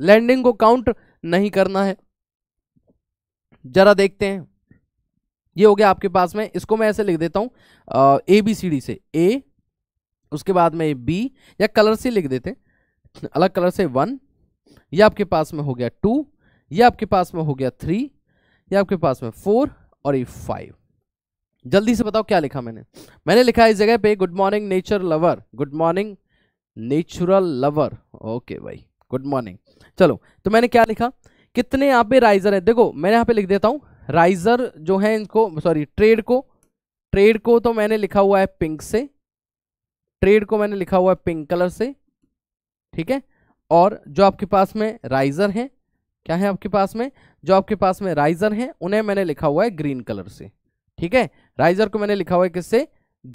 लैंडिंग को काउंट नहीं करना है जरा देखते हैं ये हो गया आपके पास में इसको मैं ऐसे लिख देता हूं ए बी सी डी से ए उसके बाद में बी या कलर से लिख देते अलग कलर से वन ये आपके पास में हो गया टू ये आपके पास में हो गया थ्री ये आपके पास में फोर और ये फाइव जल्दी से बताओ क्या लिखा मैंने मैंने लिखा है इस जगह पे good morning nature lover good morning natural lover okay भाई गुड मॉर्निंग चलो तो मैंने क्या लिखा कितने यहाँ पे राइजर है देखो मैं यहाँ पे लिख देता हूँ राइजर जो है इनको सॉरी ट्रेड को ट्रेड को तो मैंने लिखा हुआ है पिंक से ट्रेड को मैंने लिखा हुआ है पिंक कलर से ठीक है और जो आपके पास में राइजर हैं क्या है आपके पास में जो आपके पास में राइजर हैं उन्हें मैंने लिखा हुआ है ग्रीन कलर से ठीक है राइजर को मैंने लिखा हुआ है किससे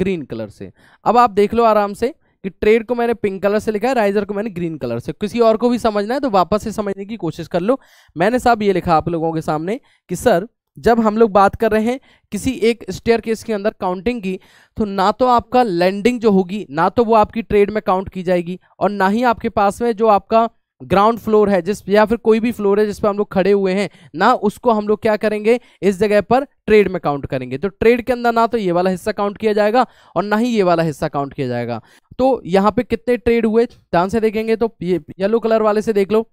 ग्रीन कलर से अब आप देख लो आराम से कि ट्रेड को मैंने पिंक कलर से लिखा है राइजर को मैंने ग्रीन कलर से किसी और को भी समझना है तो वापस से समझने की कोशिश कर लो मैंने साहब ये लिखा आप लोगों के सामने कि सर जब हम लोग बात कर रहे हैं किसी एक स्टेयर केस के अंदर काउंटिंग की तो ना तो आपका लैंडिंग जो होगी ना तो वो आपकी ट्रेड में काउंट की जाएगी और ना ही आपके पास में जो आपका ग्राउंड फ्लोर है जिस या फिर कोई भी फ्लोर है जिस पर हम लोग खड़े हुए हैं ना उसको हम लोग क्या करेंगे इस जगह पर ट्रेड में काउंट करेंगे तो ट्रेड के अंदर ना तो ये वाला हिस्सा काउंट किया जाएगा और ना ही ये वाला हिस्सा काउंट किया जाएगा तो यहाँ पे कितने ट्रेड हुए ध्यान से देखेंगे तो ये येलो कलर वाले से देख लो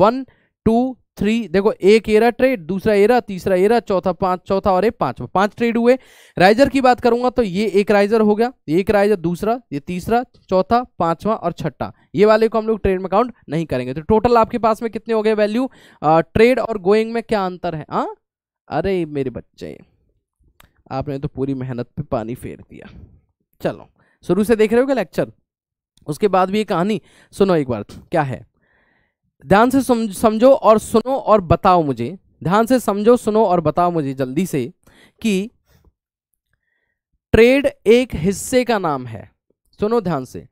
वन टू थ्री देखो एक एरा ट्रेड दूसरा एरा तीसरा एरा चौथा पांच चौथा और एक पांचवा पांच ट्रेड हुए राइजर की बात करूंगा तो ये एक राइजर हो गया एक राइजर दूसरा ये तीसरा चौथा पांचवा और छठा ये वाले को हम लोग ट्रेड में काउंट नहीं करेंगे तो टोटल आपके पास में कितने हो गए वैल्यू ट्रेड और गोइंग में क्या अंतर है हाँ अरे मेरे बच्चे आपने तो पूरी मेहनत पर पानी फेर दिया चलो शुरू से देख रहे हो क्या लेक्चर उसके बाद भी ये कहानी सुनो एक बार क्या है ध्यान से समझो और सुनो और बताओ मुझे ध्यान से समझो सुनो और बताओ मुझे जल्दी से कि ट्रेड एक हिस्से का नाम है सुनो ध्यान से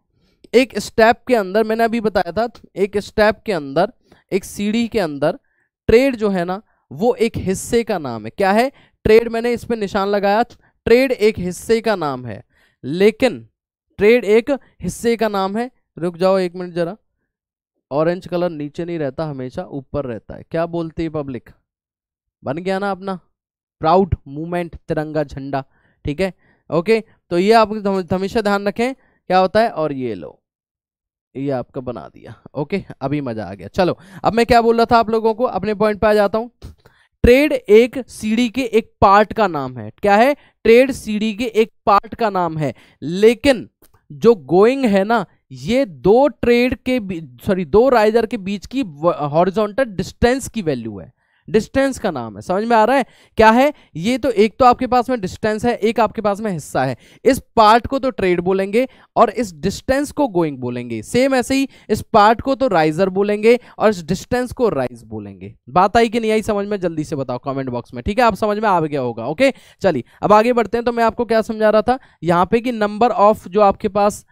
एक स्टेप के अंदर मैंने अभी बताया था एक स्टेप के अंदर एक सीढ़ी के अंदर ट्रेड जो है ना वो एक हिस्से का नाम है क्या है ट्रेड मैंने इस पर निशान लगाया ट्रेड एक हिस्से का नाम है लेकिन ट्रेड एक हिस्से का नाम है रुक जाओ एक मिनट जरा ऑरेंज कलर नीचे नहीं रहता हमेशा ऊपर रहता है क्या बोलती है पब्लिक बन गया ना अपना प्राउड मूवमेंट तिरंगा झंडा ठीक है ओके तो ये आप हमेशा ध्यान रखें क्या होता है और ये लो ये आपका बना दिया ओके अभी मजा आ गया चलो अब मैं क्या बोल रहा था आप लोगों को अपने पॉइंट पे आ जाता हूँ ट्रेड एक सीढ़ी के एक पार्ट का नाम है क्या है ट्रेड सीढ़ी के एक पार्ट का नाम है लेकिन जो गोइंग है ना ये दो ट्रेड के सॉरी दो राइजर के बीच की हॉरिजॉन्टल डिस्टेंस की वैल्यू है डिस्टेंस का नाम है समझ में आ रहा है क्या है ये तो एक तो आपके पास में डिस्टेंस है एक आपके पास में हिस्सा है इस पार्ट को तो ट्रेड बोलेंगे और इस डिस्टेंस को गोइंग बोलेंगे सेम ऐसे ही इस पार्ट को तो राइजर बोलेंगे और इस डिस्टेंस को राइज बोलेंगे बात आई कि नहीं आई समझ में जल्दी से बताओ कॉमेंट बॉक्स में ठीक है आप समझ में आ गया होगा ओके चलिए अब आगे बढ़ते हैं तो मैं आपको क्या समझा रहा था यहाँ पे कि नंबर ऑफ जो आपके पास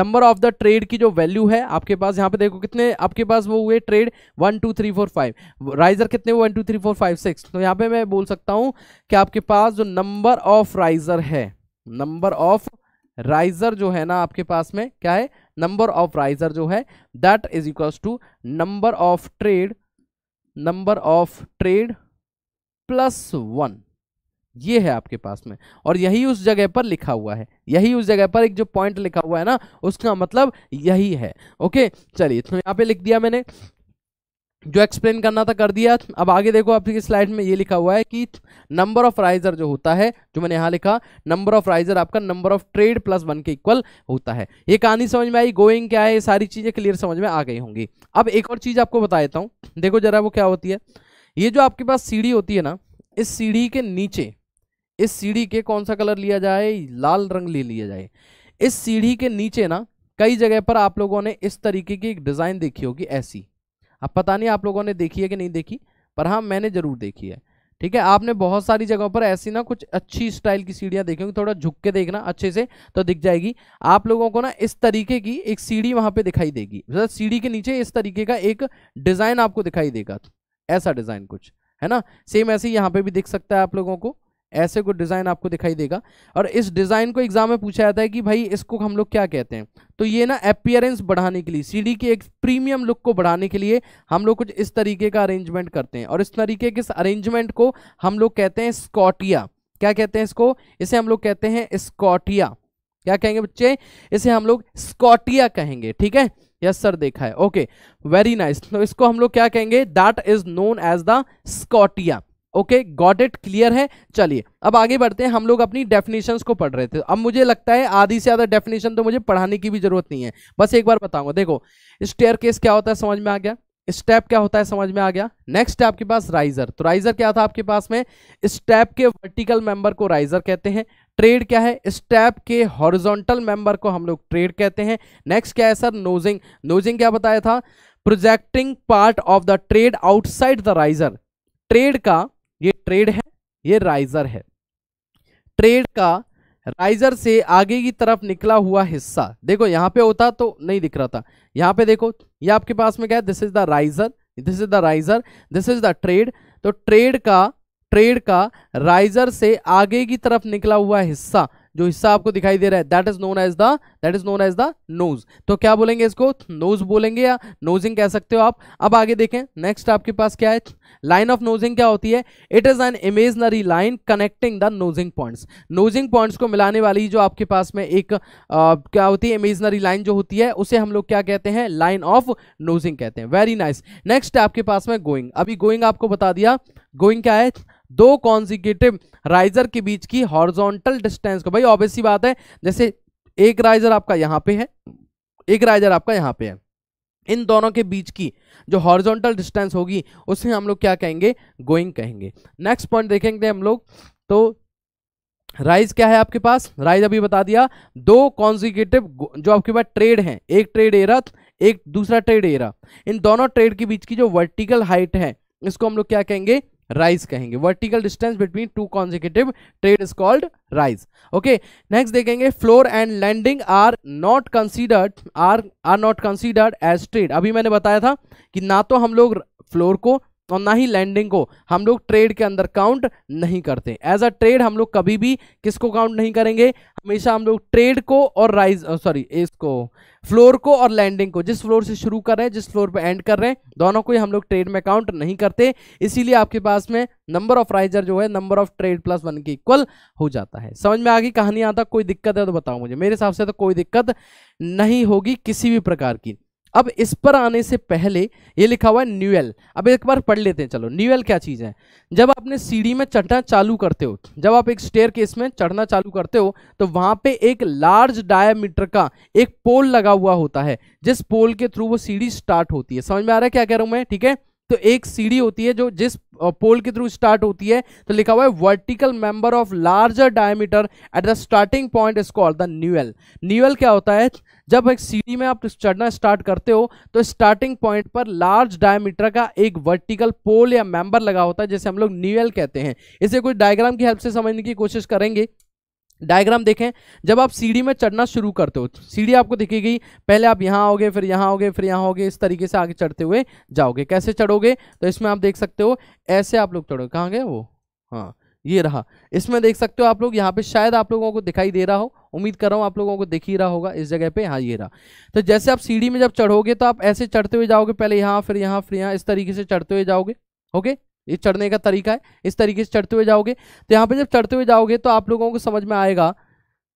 नंबर ऑफ द ट्रेड की जो वैल्यू है आपके पास यहाँ पे देखो कितने आपके पास वो हुए tread one two three four five riser कितने one two three four five six तो यहाँ पे मैं बोल सकता हूँ कि आपके पास जो नंबर ऑफ राइजर है नंबर ऑफ राइजर जो है ना आपके पास में क्या है नंबर ऑफ राइजर जो है that is equals to number of tread number of tread plus one ये है आपके पास में और यही उस जगह पर लिखा हुआ है यही उस जगह पर एक जो पॉइंट लिखा हुआ है ना उसका मतलब यही है ओके चलिए तो यहाँ पे लिख दिया मैंने जो एक्सप्लेन करना था कर दिया अब आगे देखो आपकी स्लाइड में ये लिखा हुआ है कि नंबर ऑफ राइजर जो होता है जो मैंने यहाँ लिखा नंबर ऑफ राइजर आपका number of tread plus one के इक्वल होता है ये कहानी समझ में आई गोइंग क्या है ये सारी चीज़ें क्लियर समझ में आ गई होंगी अब एक और चीज़ आपको बता देता हूँ देखो जरा वो क्या होती है ये जो आपके पास सीढ़ी होती है ना इस सीढ़ी के नीचे इस सीढ़ी के कौन सा कलर लिया जाए लाल रंग ले लिया जाए इस सीढ़ी के नीचे ना कई जगह पर आप लोगों ने इस तरीके की एक डिज़ाइन देखी होगी ऐसी अब पता नहीं आप लोगों ने देखी है कि नहीं देखी पर हाँ मैंने ज़रूर देखी है ठीक है आपने बहुत सारी जगहों पर ऐसी ना कुछ अच्छी स्टाइल की सीढ़ियाँ देखी होंगी थोड़ा झुक के देखना अच्छे से तो दिख जाएगी आप लोगों को ना इस तरीके की एक सीढ़ी वहाँ पर दिखाई देगी मतलब सीढ़ी के नीचे इस तरीके का एक डिज़ाइन आपको दिखाई देगा ऐसा डिज़ाइन कुछ है ना सेम ऐसे यहाँ पे भी दिख सकता है आप लोगों को ऐसे कुछ डिज़ाइन आपको दिखाई देगा और इस डिज़ाइन को एग्जाम में पूछा जाता है कि भाई इसको हम लोग क्या कहते हैं तो ये ना अपियरेंस बढ़ाने के लिए सीडी के एक प्रीमियम लुक को बढ़ाने के लिए हम लोग कुछ इस तरीके का अरेंजमेंट करते हैं और इस तरीके के इस अरेंजमेंट को हम लोग कहते हैं स्कॉटिया क्या कहते हैं इसको इसे हम लोग कहते हैं स्कॉटिया क्या कहेंगे बच्चे इसे हम लोग स्कॉटिया कहेंगे ठीक है यस सर देखा है ओके वेरी नाइस तो इसको हम लोग क्या कहेंगे that is known as the scotia okay got it clear है चलिए अब आगे बढ़ते हैं हम लोग अपनी डेफिनेशन को पढ़ रहे थे अब मुझे लगता है आधी से ज़्यादा डेफिनेशन तो मुझे पढ़ाने की भी जरूरत नहीं है बस एक बार बताऊंगा देखो स्टेयर केस क्या होता है समझ में आ गया स्टेप क्या होता है समझ में आ गया नेक्स्ट आपके पास राइजर तो राइजर क्या था आपके पास में स्टेप के वर्टिकल मेंबर को राइजर कहते हैं ट्रेड क्या है स्टेप के हॉरिजॉन्टल मेंबर को हम लोग ट्रेड कहते हैं नेक्स्ट क्या है सर नोजिंग नोजिंग क्या बताया था projecting part of the tread outside the riser tread का ये ट्रेड है ये राइजर है ट्रेड का राइजर से आगे की तरफ निकला हुआ हिस्सा देखो यहाँ पे होता तो नहीं दिख रहा था यहाँ पे देखो ये आपके पास में क्या है this is the riser this is the riser this is the tread तो ट्रेड का ट्रेड का राइजर से आगे की तरफ निकला हुआ हिस्सा जो हिस्सा आपको दिखाई दे रहा है that is known as that is known as the nose तो क्या बोलेंगे इसको नोज बोलेंगे या नोजिंग कह सकते हो आप अब आगे देखें नेक्स्ट आपके पास क्या है लाइन ऑफ नोजिंग क्या होती है it is an imaginary line connecting the nosing points nosing points को मिलाने वाली जो आपके पास में एक आ, क्या होती है इमेजनरी लाइन जो होती है उसे हम लोग क्या कहते हैं लाइन ऑफ नोजिंग कहते हैं वेरी नाइस नेक्स्ट आपके पास में गोइंग अभी गोइंग आपको बता दिया गोइंग क्या है दो कॉन्जिकेटिव राइजर के बीच की हॉर्जोंटल डिस्टेंस को भाई ऑब्वियस बात है जैसे एक राइजर आपका यहाँ पे है एक राइजर आपका यहाँ पे है इन दोनों के बीच की जो हॉर्जोंटल डिस्टेंस होगी उसे हम लोग क्या कहेंगे गोइंग कहेंगे नेक्स्ट पॉइंट देखेंगे हम लोग तो राइज क्या है आपके पास राइज अभी बता दिया दो कॉन्जिकेटिव जो आपके पास ट्रेड हैं एक ट्रेड एरा एक दूसरा ट्रेड एरा इन दोनों ट्रेड के बीच की जो वर्टिकल हाइट है इसको हम लोग क्या कहेंगे राइज कहेंगे vertical distance between two consecutive tread is called rise okay next देखेंगे floor and landing are not considered are are not considered as tread अभी मैंने बताया था कि ना तो हम लोग फ्लोर को और तो ना ही लैंडिंग को हम लोग ट्रेड के अंदर काउंट नहीं करते एज अ ट्रेड हम लोग कभी भी किसको काउंट नहीं करेंगे हमेशा हम लोग ट्रेड को और राइज सॉरी इसको फ्लोर को और लैंडिंग को जिस फ्लोर से शुरू कर रहे हैं जिस फ्लोर पे एंड कर रहे हैं दोनों को ही हम लोग ट्रेड में काउंट नहीं करते इसीलिए आपके पास में नंबर ऑफ राइजर जो है number of tread plus one के इक्वल हो जाता है समझ में आ गई कहानी आता कोई दिक्कत है तो बताओ मुझे मेरे हिसाब से तो कोई दिक्कत नहीं होगी किसी भी प्रकार की अब इस पर आने से पहले ये लिखा हुआ है न्यूएल अब एक बार पढ़ लेते हैं चलो न्यूएल क्या चीज़ है जब आपने सीढ़ी में चढ़ना चालू करते हो जब आप एक स्टेयर केस में चढ़ना चालू करते हो तो वहाँ पे एक लार्ज डायमीटर का एक पोल लगा हुआ होता है जिस पोल के थ्रू वो सीढ़ी स्टार्ट होती है समझ में आ रहा है क्या कह रहा हूँ मैं ठीक है तो एक सीढ़ी होती है जो जिस पोल के थ्रू स्टार्ट होती है तो लिखा हुआ है vertical member of larger diameter at the starting point is called the newel newel क्या होता है जब एक सीढ़ी में आप चढ़ना स्टार्ट करते हो तो स्टार्टिंग पॉइंट पर लार्ज डायमीटर का एक वर्टिकल पोल या मेंबर लगा होता है जैसे हम लोग न्यूएल कहते हैं इसे कुछ डायग्राम की हेल्प से समझने की कोशिश करेंगे डायग्राम देखें जब आप सीढ़ी में चढ़ना शुरू करते हो सीढ़ी आपको दिखेगी पहले आप यहाँ आओगे फिर यहाँ आओगे फिर यहाँ आओगे इस तरीके से आगे चढ़ते हुए जाओगे कैसे चढ़ोगे तो इसमें आप देख सकते हो ऐसे आप लोग चढ़ोगे कहाँ गए वो हाँ ये रहा इसमें देख सकते हो आप लोग यहाँ पे शायद आप लोगों को दिखाई दे रहा हो उम्मीद कर रहा हूँ आप लोगों को दिख ही रहा होगा इस जगह पे हाँ ये रहा तो जैसे आप सीढ़ी में जब चढ़ोगे तो आप ऐसे चढ़ते हुए जाओगे पहले यहाँ फिर यहाँ फिर यहाँ इस तरीके से चढ़ते हुए जाओगे ओके ये चढ़ने का तरीका है इस तरीके से चढ़ते हुए जाओगे तो यहाँ पे जब चढ़ते हुए जाओगे तो आप लोगों को समझ में आएगा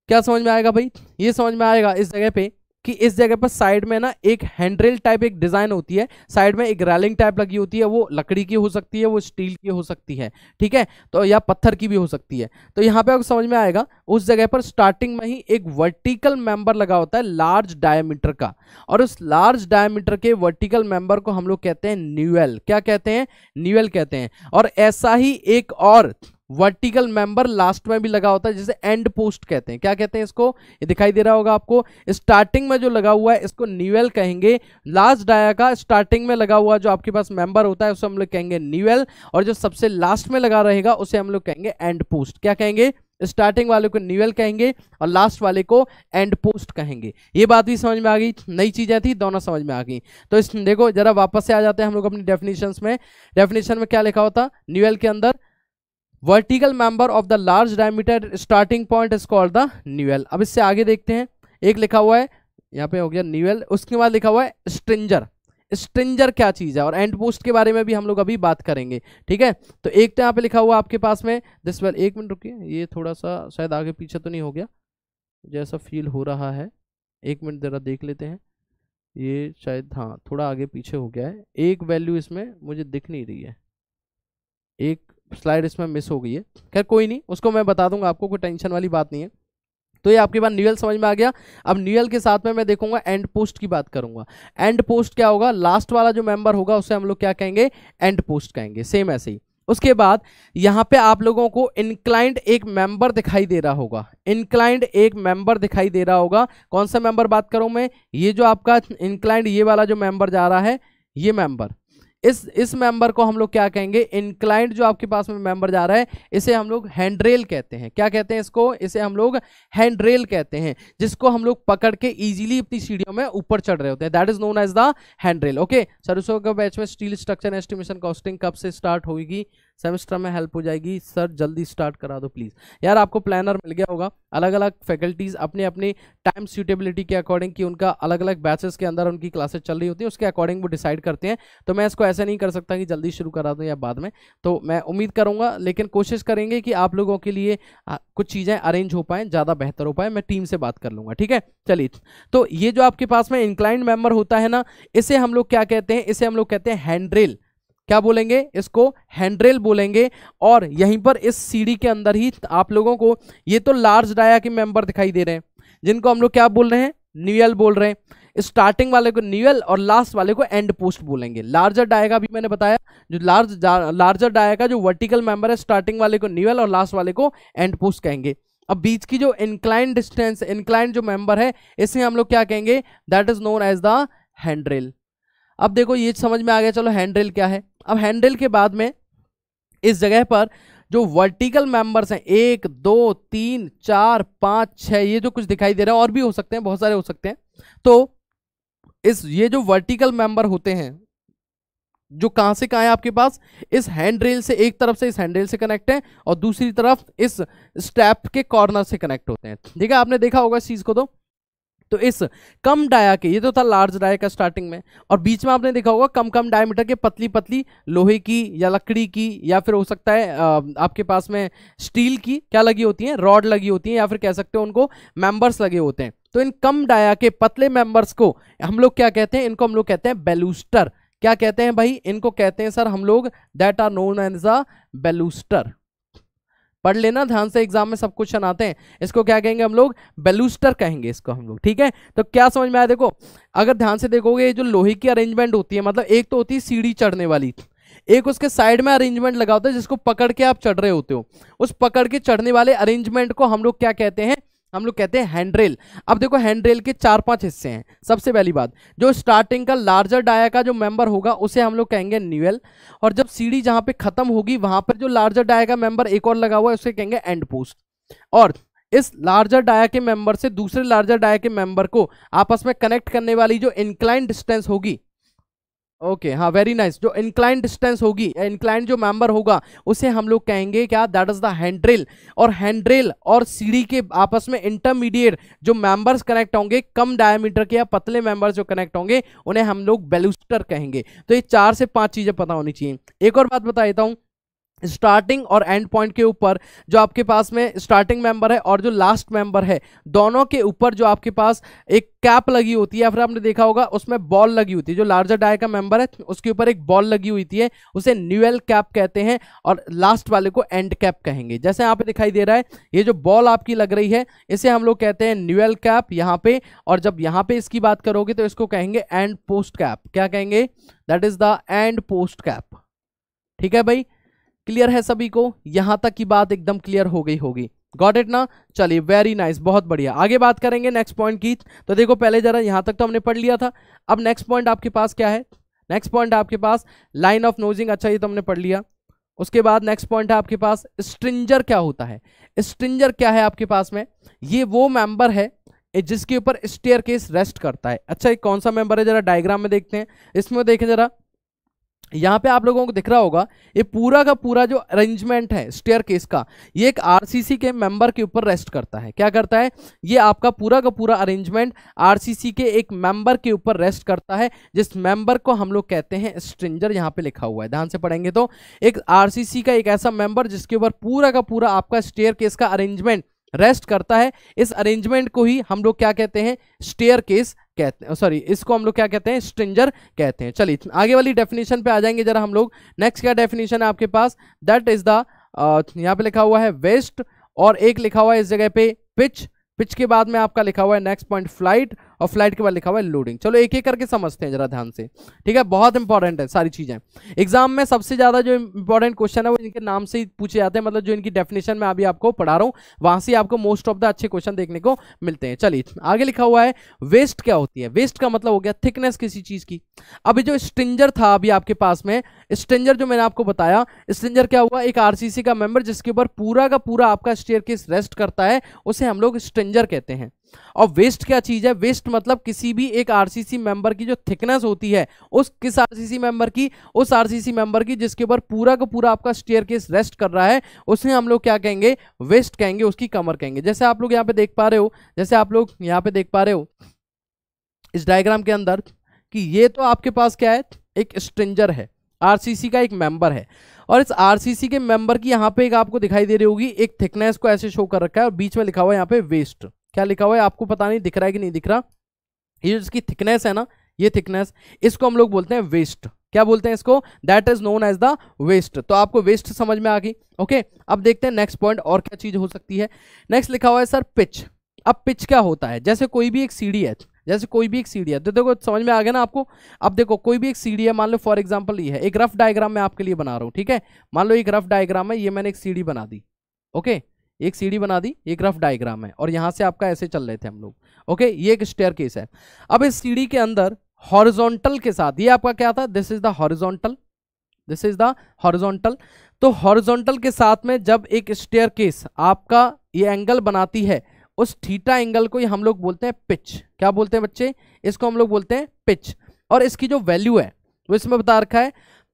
क्या समझ में आएगा भाई ये समझ में आएगा इस जगह पे कि इस जगह पर साइड में ना एक हैंडरेल टाइप एक डिजाइन होती है साइड में एक रैलिंग टाइप लगी होती है वो लकड़ी की हो सकती है वो स्टील की हो सकती है ठीक है तो या पत्थर की भी हो सकती है तो यहाँ पे आपको समझ में आएगा उस जगह पर स्टार्टिंग में ही एक वर्टिकल मेंबर लगा होता है लार्ज डायमीटर का और उस लार्ज डायमीटर के वर्टिकल मेंबर को हम लोग कहते हैं न्यूएल क्या कहते हैं न्यूएल कहते हैं और ऐसा ही एक और वर्टिकल मेंबर लास्ट में भी लगा होता है जिसे एंड पोस्ट कहते हैं क्या कहते हैं इसको ये दिखाई दे रहा होगा आपको स्टार्टिंग में जो लगा हुआ है इसको न्यूएल कहेंगे लास्ट डाया का स्टार्टिंग में लगा हुआ जो आपके पास मेंबर होता है उसे हम लोग कहेंगे न्यूएल और जो सबसे लास्ट में लगा रहेगा उसे हम लोग कहेंगे एंड पोस्ट क्या कहेंगे स्टार्टिंग वाले को न्यूएल कहेंगे और लास्ट वाले को एंड पोस्ट कहेंगे ये बात भी समझ में आ गई नई चीज़ें थी दोनों समझ में आ गई तो इस देखो जरा वापस से आ जाते हैं हम लोग अपनी डेफिनेशन में डेफिनेशन में क्या लिखा होता न्यूएल के अंदर vertical member of the large diameter starting point is called the newel अब इससे आगे देखते हैं एक लिखा हुआ है यहाँ पे हो गया न्यूएल उसके बाद लिखा हुआ है स्ट्रिंजर स्ट्रिंजर क्या चीज़ है और एंड पोस्ट के बारे में भी हम लोग अभी बात करेंगे ठीक है तो एक तो यहाँ पे लिखा हुआ आपके पास में दिस वेल एक मिनट रुकिए ये थोड़ा सा शायद आगे पीछे तो नहीं हो गया जैसा फील हो रहा है एक मिनट ज़रा देख लेते हैं ये शायद हाँ थोड़ा आगे पीछे हो गया है एक वैल्यू इसमें मुझे दिख नहीं रही है एक स्लाइड इसमें मिस हो गई है खैर कोई नहीं उसको मैं बता दूंगा आपको कोई टेंशन वाली बात नहीं है तो ये आपके पास न्यूएल समझ में आ गया अब न्यूएल के साथ में मैं देखूंगा एंड पोस्ट की बात करूंगा एंड पोस्ट क्या होगा लास्ट वाला जो मेंबर होगा उसे हम लोग क्या कहेंगे एंड पोस्ट कहेंगे सेम ऐसे ही उसके बाद यहाँ पे आप लोगों को इनक्लाइंट एक मेंबर दिखाई दे रहा होगा इनक्लाइंट एक मेंबर दिखाई दे रहा होगा कौन सा मेंबर बात करूं मैं ये जो आपका इनक्लाइंट ये वाला जो मेंबर जा रहा है ये मेंबर इस इस मेंबर को हम लोग क्या कहेंगे इनक्लाइंट जो आपके पास में मेंबर जा रहा है इसे हम लोग हैंडरेल कहते हैं क्या कहते हैं इसको इसे हम लोग हैंडरेल कहते हैं जिसको हम लोग पकड़ के इजीली अपनी सीढ़ियों में ऊपर चढ़ रहे होते हैं that is known as the handrail okay सरसों के बैच में स्टील स्ट्रक्चर एस्टिमेशन कॉस्टिंग कब से स्टार्ट होगी सेमेस्टर में हेल्प हो जाएगी सर जल्दी स्टार्ट करा दो प्लीज़ यार आपको प्लानर मिल गया होगा अलग अलग फैकल्टीज़ अपने अपने टाइम सूटेबिलिटी के अकॉर्डिंग कि उनका अलग अलग बैचेस के अंदर उनकी क्लासेस चल रही होती है उसके अकॉर्डिंग वो डिसाइड करते हैं तो मैं इसको ऐसा नहीं कर सकता कि जल्दी शुरू करा दूँ या बाद में तो मैं उम्मीद करूँगा लेकिन कोशिश करेंगे कि आप लोगों के लिए कुछ चीज़ें अरेंज हो पाएँ ज़्यादा बेहतर हो पाए मैं टीम से बात कर लूँगा ठीक है चलिए तो ये जो आपके पास में इंक्लाइंड मेम्बर होता है ना इसे हम लोग क्या कहते हैं इसे हम लोग कहते हैं हैंड्रिल क्या बोलेंगे इसको हैंड्रेल बोलेंगे और यहीं पर इस सीढ़ी के अंदर ही आप लोगों को ये तो लार्ज डाया के मेंबर दिखाई दे रहे हैं जिनको हम लोग क्या बोल रहे हैं न्यूएल बोल रहे हैं स्टार्टिंग वाले को न्यूएल और लास्ट वाले को एंड पोस्ट बोलेंगे लार्जर डाया भी मैंने बताया जो लार्ज लार्जर डाया जो वर्टिकल मेंबर है स्टार्टिंग वाले को न्यूएल और लास्ट वाले को एंड पोस्ट कहेंगे अब बीच की जो इंक्लाइन डिस्टेंस इंक्लाइन जो मेंबर है इसे हम लोग क्या कहेंगे that is known as the handrail अब देखो ये समझ में आ गया चलो हैंड क्या है अब हैंड के बाद में इस जगह पर जो वर्टिकल मेंबर्स हैं एक दो तीन चार पाँच छः ये जो कुछ दिखाई दे रहे हैं और भी हो सकते हैं बहुत सारे हो सकते हैं तो इस ये जो वर्टिकल मेंबर होते हैं जो कहाँ से कहाँ है आपके पास इस हैंड रेल से एक तरफ से इस हैंड रेल से कनेक्ट है और दूसरी तरफ इस स्टेप के कॉर्नर से कनेक्ट होते हैं ठीक है आपने देखा होगा इस चीज़ को तो तो इस कम डाया के ये तो था लार्ज डाया का स्टार्टिंग में और बीच में आपने देखा होगा कम कम डायमीटर के पतली पतली लोहे की या लकड़ी की या फिर हो सकता है आपके पास में स्टील की क्या लगी होती है रॉड लगी होती है या फिर कह सकते हो उनको मेंबर्स लगे होते हैं तो इन कम डाया के पतले मेंबर्स को हम लोग क्या कहते हैं इनको हम लोग कहते हैं बेलूस्टर क्या कहते हैं भाई इनको कहते हैं सर हम लोग that are known as a baluster पढ़ लेना ध्यान से एग्जाम में सब क्वेश्चन आते हैं इसको क्या कहेंगे हम लोग बेलूस्टर कहेंगे इसको हम लोग ठीक है तो क्या समझ में आया देखो अगर ध्यान से देखोगे जो लोहे की अरेंजमेंट होती है मतलब एक तो होती है सीढ़ी चढ़ने वाली एक उसके साइड में अरेंजमेंट लगा होता है जिसको पकड़ के आप चढ़ रहे होते हो उस पकड़ के चढ़ने वाले अरेंजमेंट को हम लोग क्या कहते हैं हम लोग कहते हैं हैंड रेल अब देखो हैंड रेल के चार पांच हिस्से हैं सबसे पहली बात जो स्टार्टिंग का लार्जर डाया का जो मेंबर होगा उसे हम लोग कहेंगे न्यूएल और जब सीढ़ी जहां पे खत्म होगी वहां पर जो लार्जर डाया का मेंबर एक और लगा हुआ है उसे कहेंगे एंड पोस्ट और इस लार्जर डाया के मेंबर से दूसरे लार्जर डाया के मेंबर को आपस में कनेक्ट करने वाली जो इंक्लाइन डिस्टेंस होगी ओके हाँ वेरी नाइस जो इंक्लाइन डिस्टेंस होगी इंक्लाइन जो मेंबर होगा उसे हम लोग कहेंगे क्या दैट इज द हैंड्रेल और हैंड्रेल और सीढ़ी के आपस में इंटरमीडिएट जो मेंबर्स कनेक्ट होंगे कम डायमीटर के या पतले मेंबर्स जो कनेक्ट होंगे उन्हें हम लोग बेलूस्टर कहेंगे तो ये चार से पांच चीजें पता होनी चाहिए एक और बात बता देता हूँ स्टार्टिंग और एंड पॉइंट के ऊपर जो आपके पास में स्टार्टिंग मेंबर है और जो लास्ट मेंबर है दोनों के ऊपर जो आपके पास एक कैप लगी होती है या फिर आपने देखा होगा उसमें बॉल लगी होती है जो लार्जर डाय का मेंबर है उसके ऊपर एक बॉल लगी हुई थी उसे न्यूएल कैप कहते हैं और लास्ट वाले को एंड कैप कहेंगे जैसे यहाँ पे दिखाई दे रहा है ये जो बॉल आपकी लग रही है इसे हम लोग कहते हैं न्यूएल कैप यहाँ पे और जब यहाँ पे इसकी बात करोगे तो इसको कहेंगे एंड पोस्ट कैप क्या कहेंगे that is the end post cap ठीक है भाई क्लियर है सभी को यहां तक की बात एकदम क्लियर हो गई होगी गॉट इट ना चलिए वेरी नाइस बहुत बढ़िया आगे बात करेंगे नेक्स्ट पॉइंट की तो देखो पहले जरा यहां तक तो हमने पढ़ लिया था अब नेक्स्ट पॉइंट आपके पास क्या है नेक्स्ट पॉइंट आपके पास लाइन ऑफ नोजिंग अच्छा ये तो हमने पढ़ लिया उसके बाद नेक्स्ट पॉइंट है आपके पास स्ट्रिंजर क्या होता है स्ट्रिंजर क्या है आपके पास में ये वो मेंबर है जिसके ऊपर स्टेयर केस रेस्ट करता है अच्छा ये कौन सा मेंबर है जरा डायग्राम में देखते हैं इसमें देखें जरा यहाँ पे आप लोगों को दिख रहा होगा ये पूरा का पूरा जो अरेंजमेंट है स्टेयर केस का ये एक आरसीसी के मेंबर के ऊपर रेस्ट करता है क्या करता है ये आपका पूरा का पूरा अरेंजमेंट आरसीसी के एक मेंबर के ऊपर रेस्ट करता है जिस मेंबर को हम लोग कहते हैं स्ट्रेंजर यहाँ पे लिखा हुआ है ध्यान से पढ़ेंगे तो एक आर का एक ऐसा मेंबर जिसके ऊपर पूरा का पूरा आपका स्टेयर केस का अरेंजमेंट रेस्ट करता है इस अरेंजमेंट को ही हम लोग क्या कहते हैं स्टेयर केस कहते हैं सॉरी इसको हम लोग क्या कहते हैं स्ट्रिंजर कहते हैं चलिए आगे वाली डेफिनेशन पे आ जाएंगे जरा हम लोग नेक्स्ट क्या डेफिनेशन है आपके पास दैट इज द यहाँ पे लिखा हुआ है वेस्ट और एक लिखा हुआ है इस जगह पे पिच पिच के बाद में आपका लिखा हुआ है नेक्स्ट पॉइंट फ्लाइट और फ्लाइट के बाद लिखा हुआ है लोडिंग चलो एक एक करके समझते हैं जरा ध्यान से ठीक है बहुत इंपॉर्टेंट है सारी चीज़ें एग्जाम में सबसे ज़्यादा जो इंपॉर्टेंट क्वेश्चन है वो इनके नाम से ही पूछे जाते हैं मतलब जो इनकी डेफिनेशन में अभी आपको पढ़ा रहा हूँ वहां से आपको मोस्ट ऑफ द अच्छे क्वेश्चन देखने को मिलते हैं चलिए आगे लिखा हुआ है वेस्ट क्या होती है वेस्ट का मतलब हो गया थिकनेस किसी चीज़ की अभी जो स्ट्रिंजर था अभी आपके पास में स्ट्रेंजर जो मैंने आपको बताया स्ट्रेंजर क्या हुआ एक आरसीसी का मेंबर जिसके ऊपर पूरा का पूरा आपका स्टेयर केस रेस्ट करता है उसे हम लोग स्ट्रेंजर कहते हैं और वेस्ट क्या चीज है वेस्ट मतलब किसी भी एक आरसीसी मेंबर की जो थिकनेस होती है उस किस आरसीसी मेंबर की उस आरसीसी मेंबर की जिसके ऊपर पूरा का पूरा आपका स्टेयर केस रेस्ट कर रहा है उसे हम लोग क्या कहेंगे वेस्ट कहेंगे उसकी कमर कहेंगे जैसे आप लोग यहाँ पे देख पा रहे हो जैसे आप लोग यहाँ पे देख पा रहे हो इस डायग्राम के अंदर कि ये तो आपके पास क्या है एक स्ट्रेंजर है आरसीसी का एक मेंबर है और इस आरसीसी के मेंबर की यहाँ पे एक आपको दिखाई दे रही होगी एक थिकनेस को ऐसे शो कर रखा है और बीच में लिखा हुआ है यहाँ पे वेस्ट क्या लिखा हुआ है आपको पता नहीं दिख रहा है कि नहीं दिख रहा ये जिसकी थिकनेस है ना ये थिकनेस इसको हम लोग बोलते हैं वेस्ट क्या बोलते हैं इसको that is known as the waist तो आपको वेस्ट समझ में आ गई ओके अब देखते हैं नेक्स्ट पॉइंट और क्या चीज हो सकती है नेक्स्ट लिखा हुआ है सर पिच अब पिच क्या होता है जैसे कोई भी एक सीढ़ी है जैसे कोई भी एक सीढ़ी है तो देखो समझ में आ गया ना आपको अब देखो कोई भी एक सीढ़ी है मान लो फॉर एग्जाम्पल ये है एक रफ डायग्राम मैं आपके लिए बना रहा हूँ ठीक है मान लो एक रफ डायग्राम है ये मैंने एक सीढ़ी बना दी ओके एक सीढ़ी बना दी एक रफ डायग्राम है और यहाँ से आपका ऐसे चल रहे थे हम लोग ओके ये एक स्टेयर केस है अब इस सीढ़ी के अंदर हॉरिजोंटल के साथ ये आपका क्या था this is the horizontal this is the horizontal तो हॉरिजोंटल के साथ में जब एक स्टेयर केस आपका ये एंगल बनाती है उस थीटा एंगल को ही हम लोग बोलते हैं पिच क्या बोलते हैं बच्चे इसको हम लोग बोलते हैं पिच और इसकी जो वैल्यू है वो इसमें बता रखा है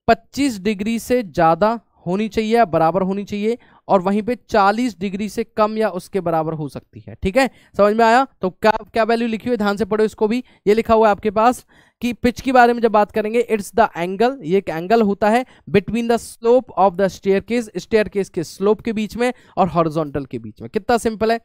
पच्चीस डिग्री से ज़्यादा होनी चाहिए या बराबर होनी चाहिए और वहीं पे 40 डिग्री से कम या उसके बराबर हो सकती है ठीक है समझ में आया तो क्या क्या वैल्यू लिखी हुई ध्यान से पढ़ो इसको भी ये लिखा हुआ है आपके पास कि पिच के बारे में जब बात करेंगे इट्स द एंगल ये एक एंगल होता है between the slope of the staircase staircase के स्लोप के बीच में और हॉरिजॉन्टल के बीच में कितना सिंपल है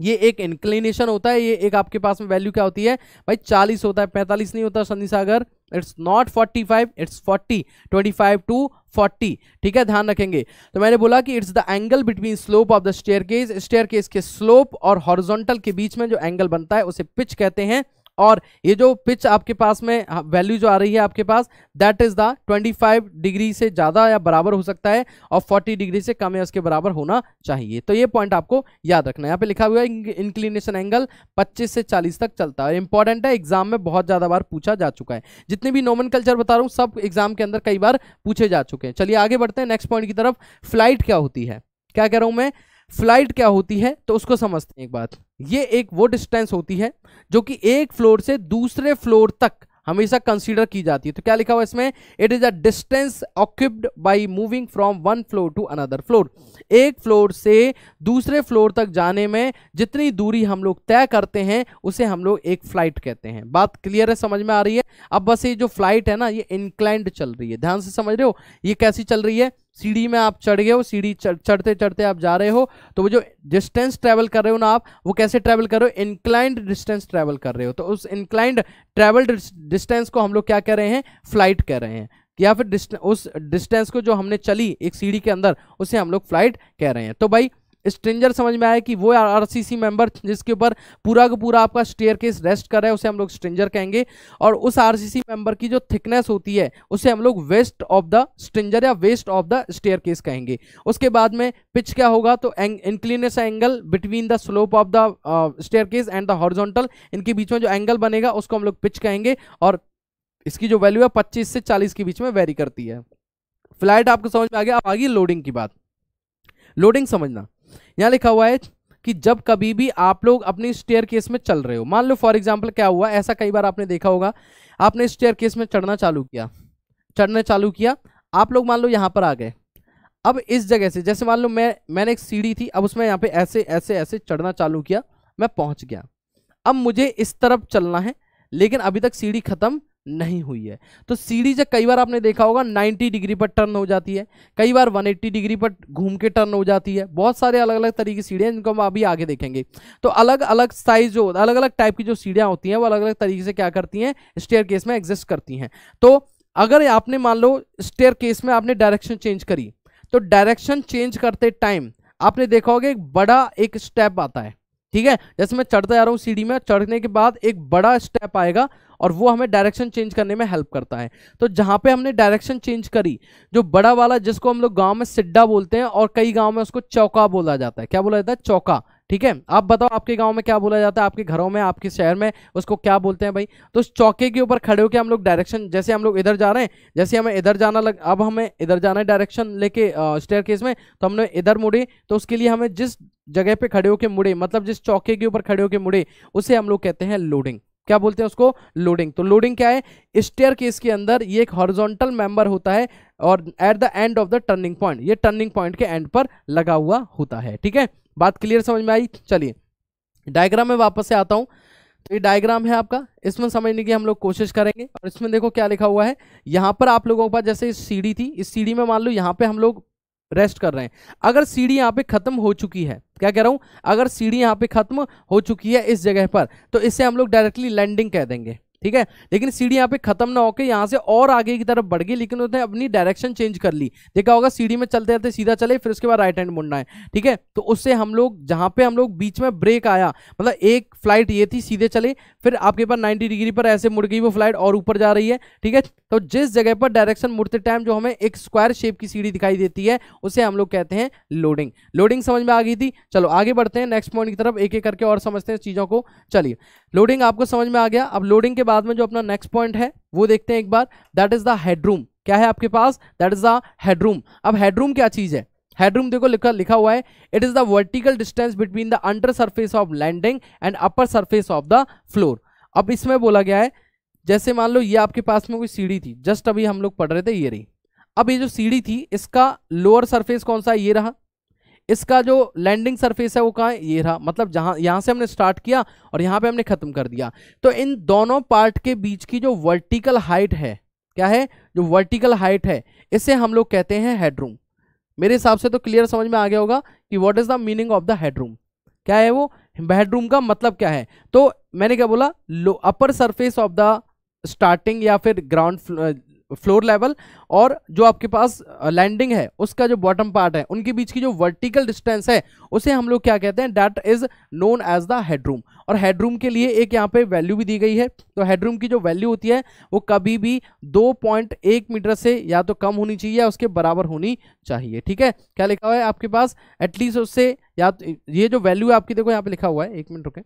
ये एक इंक्लिनेशन होता है ये एक आपके पास में वैल्यू क्या होती है भाई चालीस होता है पैंतालीस नहीं होता संधि सागर it's not forty five it's forty twenty five to forty ठीक है ध्यान रखेंगे तो मैंने बोला कि it's the angle between slope of the staircase staircase के स्लोप और हॉरिजोंटल के बीच में जो एंगल बनता है उसे पिच कहते हैं और ये जो पिच आपके पास में वैल्यू हाँ, जो आ रही है आपके पास दैट इज द 25 डिग्री से ज़्यादा या बराबर हो सकता है और 40 डिग्री से कम या उसके बराबर होना चाहिए तो ये पॉइंट आपको याद रखना है यहाँ पे लिखा हुआ है इंक्लिनेशन एंगल 25 से 40 तक चलता है इंपॉर्टेंट है एग्जाम में बहुत ज़्यादा बार पूछा जा चुका है जितने भी कल्चर बता रहा हूँ सब एग्जाम के अंदर कई बार पूछे जा चुके हैं चलिए आगे बढ़ते हैं नेक्स्ट पॉइंट की तरफ फ्लाइट क्या होती है क्या कह रहा हूँ मैं फ्लाइट क्या होती है तो उसको समझते हैं एक बात ये एक वो डिस्टेंस होती है जो कि एक फ्लोर से दूसरे फ्लोर तक हमेशा कंसीडर की जाती है तो क्या लिखा हुआ इसमें it is a distance occupied by moving from one floor to another floor एक फ्लोर से दूसरे फ्लोर तक जाने में जितनी दूरी हम लोग तय करते हैं उसे हम लोग एक फ्लाइट कहते हैं बात क्लियर है समझ में आ रही है अब बस ये जो फ्लाइट है ना ये इंक्लाइंड चल रही है ध्यान से समझ रहे हो ये कैसी चल रही है सीढ़ी में आप चढ़ गए हो सीढ़ी चढ़ते चढ़ते आप जा रहे हो तो वो जो डिस्टेंस ट्रैवल कर रहे हो ना आप वो कैसे ट्रैवल कर रहे हो इंक्लाइंड डिस्टेंस ट्रैवल कर रहे हो तो उस इंक्लाइंड ट्रैवल डिस्टेंस को हम लोग क्या कह रहे हैं फ्लाइट कह रहे हैं या फिर डिस्ट, उस डिस्टेंस को जो हमने चली एक सीढ़ी के अंदर उसे हम लोग फ्लाइट कह रहे हैं तो भाई स्ट्रेंजर समझ में आया कि वो आरसीसी मेंबर जिसके ऊपर पूरा का पूरा आपका स्टेयर केस रेस्ट कर रहा है उसे हम लोग स्ट्रेंजर कहेंगे और उस आरसीसी मेंबर की जो थिकनेस होती है उसे हम लोग वेस्ट ऑफ द स्ट्रेंजर या waist of the staircase कहेंगे उसके बाद में पिच क्या होगा तो inclines angle between the slope of the staircase and the horizontal इनके बीच में जो एंगल बनेगा उसको हम लोग पिच कहेंगे और इसकी जो वैल्यू है पच्चीस से चालीस के बीच में वेरी करती है फ्लाइट आपको समझ में आ गया अब आ गई लोडिंग की बात लोडिंग समझना यहाँ लिखा हुआ है कि जब कभी भी आप लोग अपनी स्टेयर केस में चल रहे हो मान लो फॉर एग्जाम्पल क्या हुआ ऐसा कई बार आपने देखा होगा आपने स्टेयर केस में चढ़ना चालू किया चढ़ना चालू किया आप लोग मान लो यहाँ पर आ गए अब इस जगह से जैसे मान लो मैं मैंने एक सीढ़ी थी अब उसमें यहाँ पे ऐसे ऐसे ऐसे चढ़ना चालू किया मैं पहुँच गया अब मुझे इस तरफ चलना है लेकिन अभी तक सीढ़ी ख़त्म नहीं हुई है तो सीढ़ी जब कई बार आपने देखा होगा 90 डिग्री पर टर्न हो जाती है कई बार 180 डिग्री पर घूम के टर्न हो जाती है बहुत सारे अलग अलग तरीके की सीढ़ियाँ जिनको हम अभी आगे देखेंगे तो अलग अलग साइज जो अलग अलग टाइप की जो सीढ़ियाँ होती हैं वो अलग अलग तरीके से क्या करती हैं स्टेयर केस में एग्जिस्ट करती हैं तो अगर आपने मान लो स्टेयर केस में आपने डायरेक्शन चेंज करी तो डायरेक्शन चेंज करते टाइम आपने देखा होगा एक बड़ा एक स्टेप आता है ठीक है जैसे मैं चढ़ता जा रहा हूँ सीढ़ी में चढ़ने के बाद एक बड़ा स्टेप आएगा और वो हमें डायरेक्शन चेंज करने में हेल्प करता है तो जहाँ पे हमने डायरेक्शन चेंज करी जो बड़ा वाला जिसको हम लोग गांव में सिड्डा बोलते हैं और कई गांव में उसको चौका बोला जाता है क्या बोला जाता है चौका ठीक है आप बताओ आपके गांव में क्या बोला जाता है आपके घरों में आपके शहर में उसको क्या बोलते हैं भाई तो उस चौके के ऊपर खड़े होकर हम लोग डायरेक्शन जैसे हम लोग इधर जा रहे हैं जैसे हमें इधर जाना लग अब हमें इधर जाना है डायरेक्शन लेके स्टेयर केस में तो हमने इधर मुड़ी तो उसके लिए हमें जिस जगह पे खड़े होके मुड़े मतलब जिस चौके के ऊपर खड़े होके मुड़े उसे हम लोग कहते हैं लोडिंग क्या बोलते हैं उसको लोडिंग तो लोडिंग क्या है स्टेयर केस के अंदर ये एक हॉरिजॉन्टल मेंबर होता है और at the end of the turning point ये टर्निंग पॉइंट के एंड पर लगा हुआ होता है ठीक है बात क्लियर समझ में आई चलिए डायग्राम में वापस से आता हूँ तो ये डायग्राम है आपका इसमें समझने की हम लोग कोशिश करेंगे और इसमें देखो क्या लिखा हुआ है यहाँ पर आप लोगों के पास जैसे सीढ़ी थी इस सीढ़ी में मान लो यहाँ पे हम लोग रेस्ट कर रहे हैं अगर सीढ़ी यहाँ पे खत्म हो चुकी है क्या कह रहा हूँ अगर सीढ़ी यहाँ पे खत्म हो चुकी है इस जगह पर तो इसे हम लोग डायरेक्टली लैंडिंग कह देंगे ठीक है लेकिन सीढ़ी यहाँ पे खत्म ना होकर यहाँ से और आगे की तरफ बढ़ गई लेकिन उसने अपनी डायरेक्शन चेंज कर ली देखा होगा सीढ़ी में चलते चलते सीधा चले फिर उसके बाद राइट हैंड मुड़ना है ठीक है तो उससे हम लोग जहाँ पे हम लोग बीच में ब्रेक आया मतलब एक फ्लाइट ये थी सीधे चले फिर आपके पास नाइन्टी डिग्री पर ऐसे मुड़ गई वो फ्लाइट और ऊपर जा रही है ठीक है तो जिस जगह पर डायरेक्शन मुड़ते टाइम जो हमें एक स्क्वायर शेप की सीढ़ी दिखाई देती है उसे हम लोग कहते हैं लोडिंग लोडिंग समझ में आ गई थी चलो आगे बढ़ते हैं नेक्स्ट पॉइंट की तरफ एक एक करके और समझते हैं चीज़ों को चलिए लोडिंग आपको समझ में आ गया अब लोडिंग के बाद में जो अपना नेक्स्ट पॉइंट है वो देखते हैं एक बार दैट इज द हेडरूम क्या है आपके पास दैट इज द हेडरूम अब हेडरूम क्या चीज है हेडरूम देखो लिखा लिखा हुआ है it is the vertical distance between the under surface of landing and upper surface of the floor अब इसमें बोला गया है जैसे मान लो ये आपके पास में कोई सीढ़ी थी जस्ट अभी हम लोग पढ़ रहे थे ये रही अब ये जो सीढ़ी थी इसका लोअर सरफेस कौन सा है ये रहा इसका जो लैंडिंग सरफेस है वो कहाँ ये रहा मतलब जहाँ यहाँ से हमने स्टार्ट किया और यहाँ पे हमने ख़त्म कर दिया तो इन दोनों पार्ट के बीच की जो वर्टिकल हाइट है क्या है जो वर्टिकल हाइट है इसे हम लोग कहते हैं हेडरूम मेरे हिसाब से तो क्लियर समझ में आ गया होगा कि what is the meaning of the headroom क्या है वो हेडरूम का मतलब क्या है तो मैंने क्या बोला upper surface of the starting या फिर ग्राउंड फ्लोर लेवल और जो आपके पास लैंडिंग है उसका जो बॉटम पार्ट है उनके बीच की जो वर्टिकल डिस्टेंस है उसे हम लोग क्या कहते हैं that is known as the headroom और हेडरूम के लिए एक यहाँ पे वैल्यू भी दी गई है तो हेडरूम की जो वैल्यू होती है वो कभी भी दो पॉइंट एक मीटर से या तो कम होनी चाहिए या उसके बराबर होनी चाहिए ठीक है क्या लिखा हुआ है आपके पास एटलीस्ट उससे या तो, ये जो वैल्यू है आपकी देखो यहाँ पे लिखा हुआ है एक मिनट रुके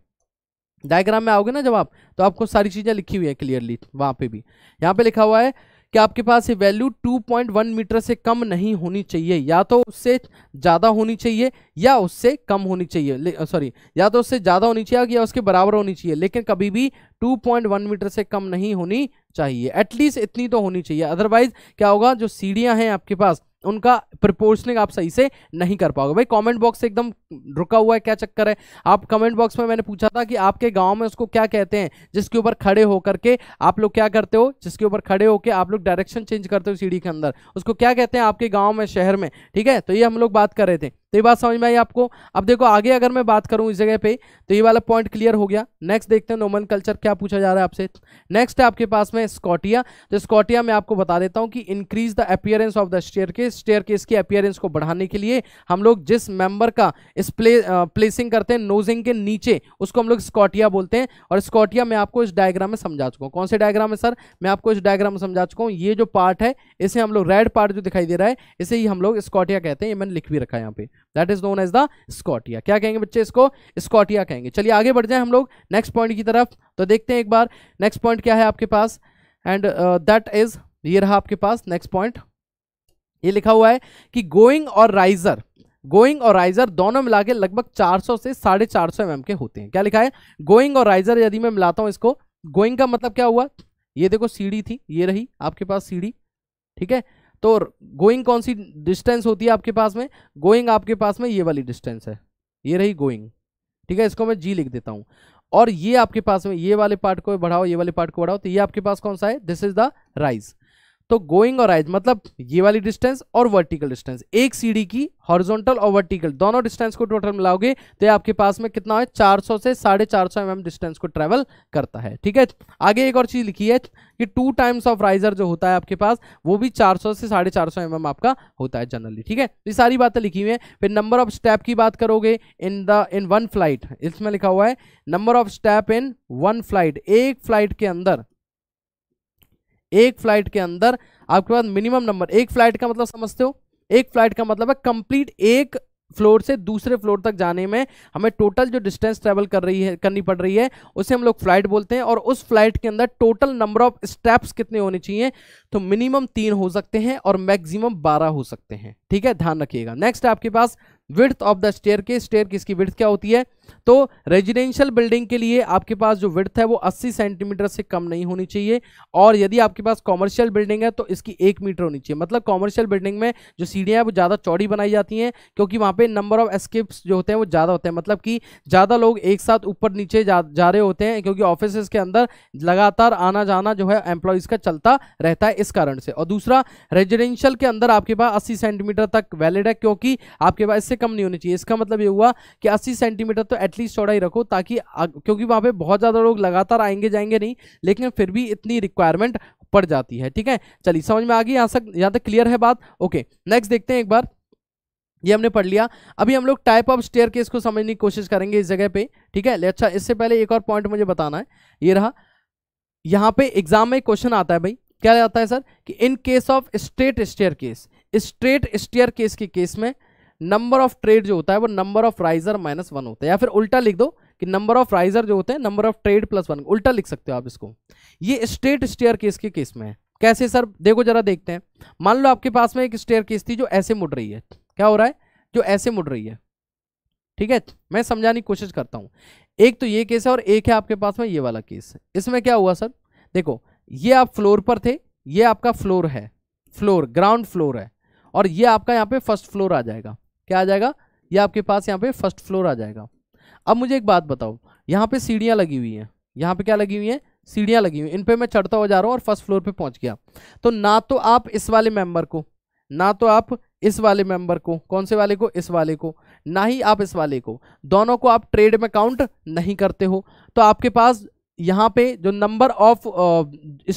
डायग्राम में आओगे ना जब आप तो आपको सारी चीज़ें लिखी हुई है क्लियरली वहाँ पे भी यहाँ पे लिखा हुआ है कि आपके पास ये वैल्यू 2.1 मीटर से कम नहीं होनी चाहिए या तो उससे ज़्यादा होनी चाहिए या उससे कम होनी चाहिए सॉरी या तो उससे ज़्यादा होनी चाहिए या उसके बराबर होनी चाहिए लेकिन कभी भी 2.1 मीटर से कम नहीं होनी चाहिए एटलीस्ट इतनी तो होनी चाहिए अदरवाइज क्या होगा जो सीढ़ियाँ हैं आपके पास उनका प्रपोर्शनिंग आप सही से नहीं कर पाओगे भाई कमेंट बॉक्स एकदम रुका हुआ है क्या चक्कर है आप कमेंट बॉक्स में मैंने पूछा था कि आपके गांव में उसको क्या कहते हैं जिसके ऊपर खड़े होकर के आप लोग क्या करते हो जिसके ऊपर खड़े होकर आप लोग डायरेक्शन चेंज करते हो सीढ़ी के अंदर उसको क्या कहते हैं आपके गाँव में शहर में ठीक है तो ये हम लोग बात कर रहे थे तो ये बात समझ में आई आपको अब देखो आगे अगर मैं बात करूँ इस जगह पे तो ये वाला पॉइंट क्लियर हो गया नेक्स्ट देखते हैं नोमन कल्चर क्या पूछा जा रहा है आपसे नेक्स्ट है आपके पास में स्कॉटिया तो स्कॉटिया मैं आपको बता देता हूँ कि increase the appearance of the staircase staircase की अपियरेंस को बढ़ाने के लिए हम लोग जिस मेंबर का इस प्ले, आ, प्लेसिंग करते हैं नोजिंग के नीचे उसको हम लोग स्कॉटिया बोलते हैं और स्कॉटिया मैं आपको इस डायग्राम में समझा चुका हूँ कौन से डायग्राम है सर मैं आपको इस डायग्राम में समझा चुका हूँ ये जो पार्ट है इसे हम लोग रेड पार्ट जो दिखाई दे रहा है इसे ही हम लोग स्कॉटिया कहते हैं ये मैंने लिख भी रखा है यहाँ पे that is known as the scotia क्या कहेंगे बच्चे इसको स्कॉटिया कहेंगे चलिए आगे बढ़ जाए हम लोग नेक्स्ट पॉइंट की तरफ तो देखते हैं एक बार नेक्स्ट पॉइंट क्या है आपके पास एंड दैट इज ये रहा आपके पास नेक्स्ट पॉइंट ये लिखा हुआ है कि गोइंग और राइजर गोइंग और राइजर दोनों मिला के लगभग 400 से साढ़े चार सौ के होते हैं क्या लिखा है गोइंग और राइजर यदि मैं मिलाता हूं इसको गोइंग का मतलब क्या हुआ ये देखो सीढ़ी थी ये रही आपके पास सीढ़ी ठीक है तो गोइंग कौन सी डिस्टेंस होती है आपके पास में गोइंग आपके पास में ये वाली डिस्टेंस है ये रही गोइंग ठीक है इसको मैं जी लिख देता हूँ और ये आपके पास में ये वाले पार्ट को बढ़ाओ ये वाले पार्ट को बढ़ाओ तो ये आपके पास कौन सा है दिस इज द राइज तो गोइंग और राइज मतलब ये वाली डिस्टेंस और वर्टिकल डिस्टेंस एक सीढ़ी की हॉरिजॉन्टल और वर्टिकल दोनों डिस्टेंस को टोटल मिलाओगे तो ये आपके पास में कितना है 400 से साढ़े चार सौ mm डिस्टेंस को ट्रेवल करता है ठीक है आगे एक और चीज लिखी है कि टू टाइम्स ऑफ राइजर जो होता है आपके पास वो भी 400 से साढ़े चार सौ mm आपका होता है जनरली ठीक है तो ये सारी बातें लिखी हुई है फिर नंबर ऑफ स्टेप की बात करोगे in the in one flight इसमें लिखा हुआ है number of step in one flight एक फ्लाइट के अंदर एक फ्लाइट के अंदर आपके पास मिनिमम नंबर एक फ्लाइट का मतलब समझते हो एक फ्लाइट का मतलब है कंप्लीट एक फ्लोर से दूसरे फ्लोर तक जाने में हमें टोटल जो डिस्टेंस ट्रेवल कर रही है करनी पड़ रही है उसे हम लोग फ्लाइट बोलते हैं और उस फ्लाइट के अंदर टोटल नंबर ऑफ स्टेप्स कितने होने चाहिए तो मिनिमम तीन हो सकते हैं और मैक्सिमम बारह हो सकते हैं ठीक है ध्यान रखिएगा नेक्स्ट आपके पास विर्थ ऑफ द स्टेयर के स्टेयर किसकी विर्थ क्या होती है तो रेजिडेंशियल बिल्डिंग के लिए आपके पास जो विड्थ है वो 80 सेंटीमीटर से कम नहीं होनी चाहिए और यदि आपके पास कॉमर्शियल बिल्डिंग है तो इसकी एक मीटर होनी चाहिए मतलब कॉमर्शियल बिल्डिंग में जो सीढ़ियाँ हैं वो ज़्यादा चौड़ी बनाई जाती हैं क्योंकि वहाँ पर नंबर ऑफ एस्केप्स जो होते हैं वो ज़्यादा होते हैं मतलब कि ज़्यादा लोग एक साथ ऊपर नीचे जा, जा रहे होते हैं क्योंकि ऑफिस के अंदर लगातार आना जाना जो है एम्प्लॉयज़ का चलता रहता है इस कारण से और दूसरा रेजिडेंशियल के अंदर आपके पास अस्सी सेंटीमीटर तक वैलिड है क्योंकि आपके पास इससे कम नहीं होनी चाहिए इसका मतलब ये हुआ कि अस्सी सेंटीमीटर तो एटलीस्ट चौड़ाई रखो ताकि क्योंकि वहाँ पे बहुत ज़्यादा लोग लगातार आएंगे जाएंगे नहीं लेकिन फिर भी इतनी रिक्वायरमेंट पड़ जाती है ठीक है चलिए समझ में आ गई यहाँ तक यहाँ तक क्लियर है बात ओके नेक्स्ट देखते हैं एक बार ये हमने पढ़ लिया अभी हम लोग टाइप ऑफ स्टेयर केस को समझने की कोशिश करेंगे इस जगह पे ठीक है अच्छा इससे पहले एक और पॉइंट मुझे बताना है ये रहा यहाँ पे एग्जाम में क्वेश्चन आता है भाई क्या आता है सर कि in case of straight staircase straight staircase के केस में नंबर ऑफ ट्रेड जो होता है वो number of riser minus one होता है या फिर उल्टा लिख दो कि नंबर ऑफ राइजर जो होते हैं number of tread plus one उल्टा लिख सकते हो आप इसको ये स्ट्रेट स्टेयर केस के केस में है कैसे सर देखो जरा देखते हैं मान लो आपके पास में एक स्टेयर केस थी जो ऐसे मुड़ रही है क्या हो रहा है जो ऐसे मुड़ रही है ठीक है मैं समझाने की कोशिश करता हूँ एक तो ये केस है और एक है आपके पास में ये वाला केस इसमें क्या हुआ सर देखो ये आप फ्लोर पर थे ये आपका फ्लोर है फ्लोर ग्राउंड फ्लोर है और ये आपका यहाँ पे फर्स्ट फ्लोर आ जाएगा क्या आ जाएगा ये आपके पास यहाँ पे फर्स्ट फ्लोर आ जाएगा अब मुझे एक बात बताओ यहाँ पे सीढ़ियाँ लगी हुई हैं यहाँ पे क्या लगी हुई हैं सीढ़ियाँ लगी हुई हैं इन पर मैं चढ़ता हुआ जा रहा हूँ और फर्स्ट फ्लोर पे पहुँच गया तो ना तो आप इस वाले मेंबर को ना तो आप इस वाले मेंबर को कौन से वाले को इस वाले को ना ही आप इस वाले को दोनों को आप ट्रेड में काउंट नहीं करते हो तो आपके पास यहाँ पे जो नंबर ऑफ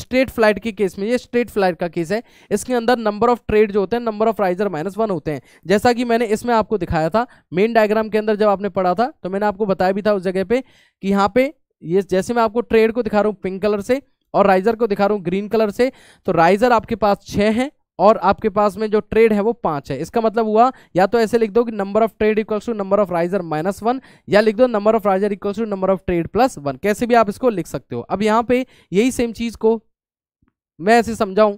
स्ट्रेट फ्लाइट के केस में ये स्ट्रेट फ्लाइट का केस है इसके अंदर नंबर ऑफ ट्रेड जो होते हैं number of riser minus one होते हैं जैसा कि मैंने इसमें आपको दिखाया था मेन डायग्राम के अंदर जब आपने पढ़ा था तो मैंने आपको बताया भी था उस जगह पे कि यहाँ पे ये जैसे मैं आपको ट्रेड को दिखा रहा हूँ पिंक कलर से और राइजर को दिखा रहा हूँ ग्रीन कलर से तो राइजर आपके पास छः हैं और आपके पास में जो ट्रेड है वो पांच है इसका मतलब हुआ या तो ऐसे लिख दो कि number of tread equals to number of riser minus one या लिख दो number of riser equals to number of tread plus one कैसे भी आप इसको लिख सकते हो अब यहां पे यही सेम चीज को मैं ऐसे समझाऊं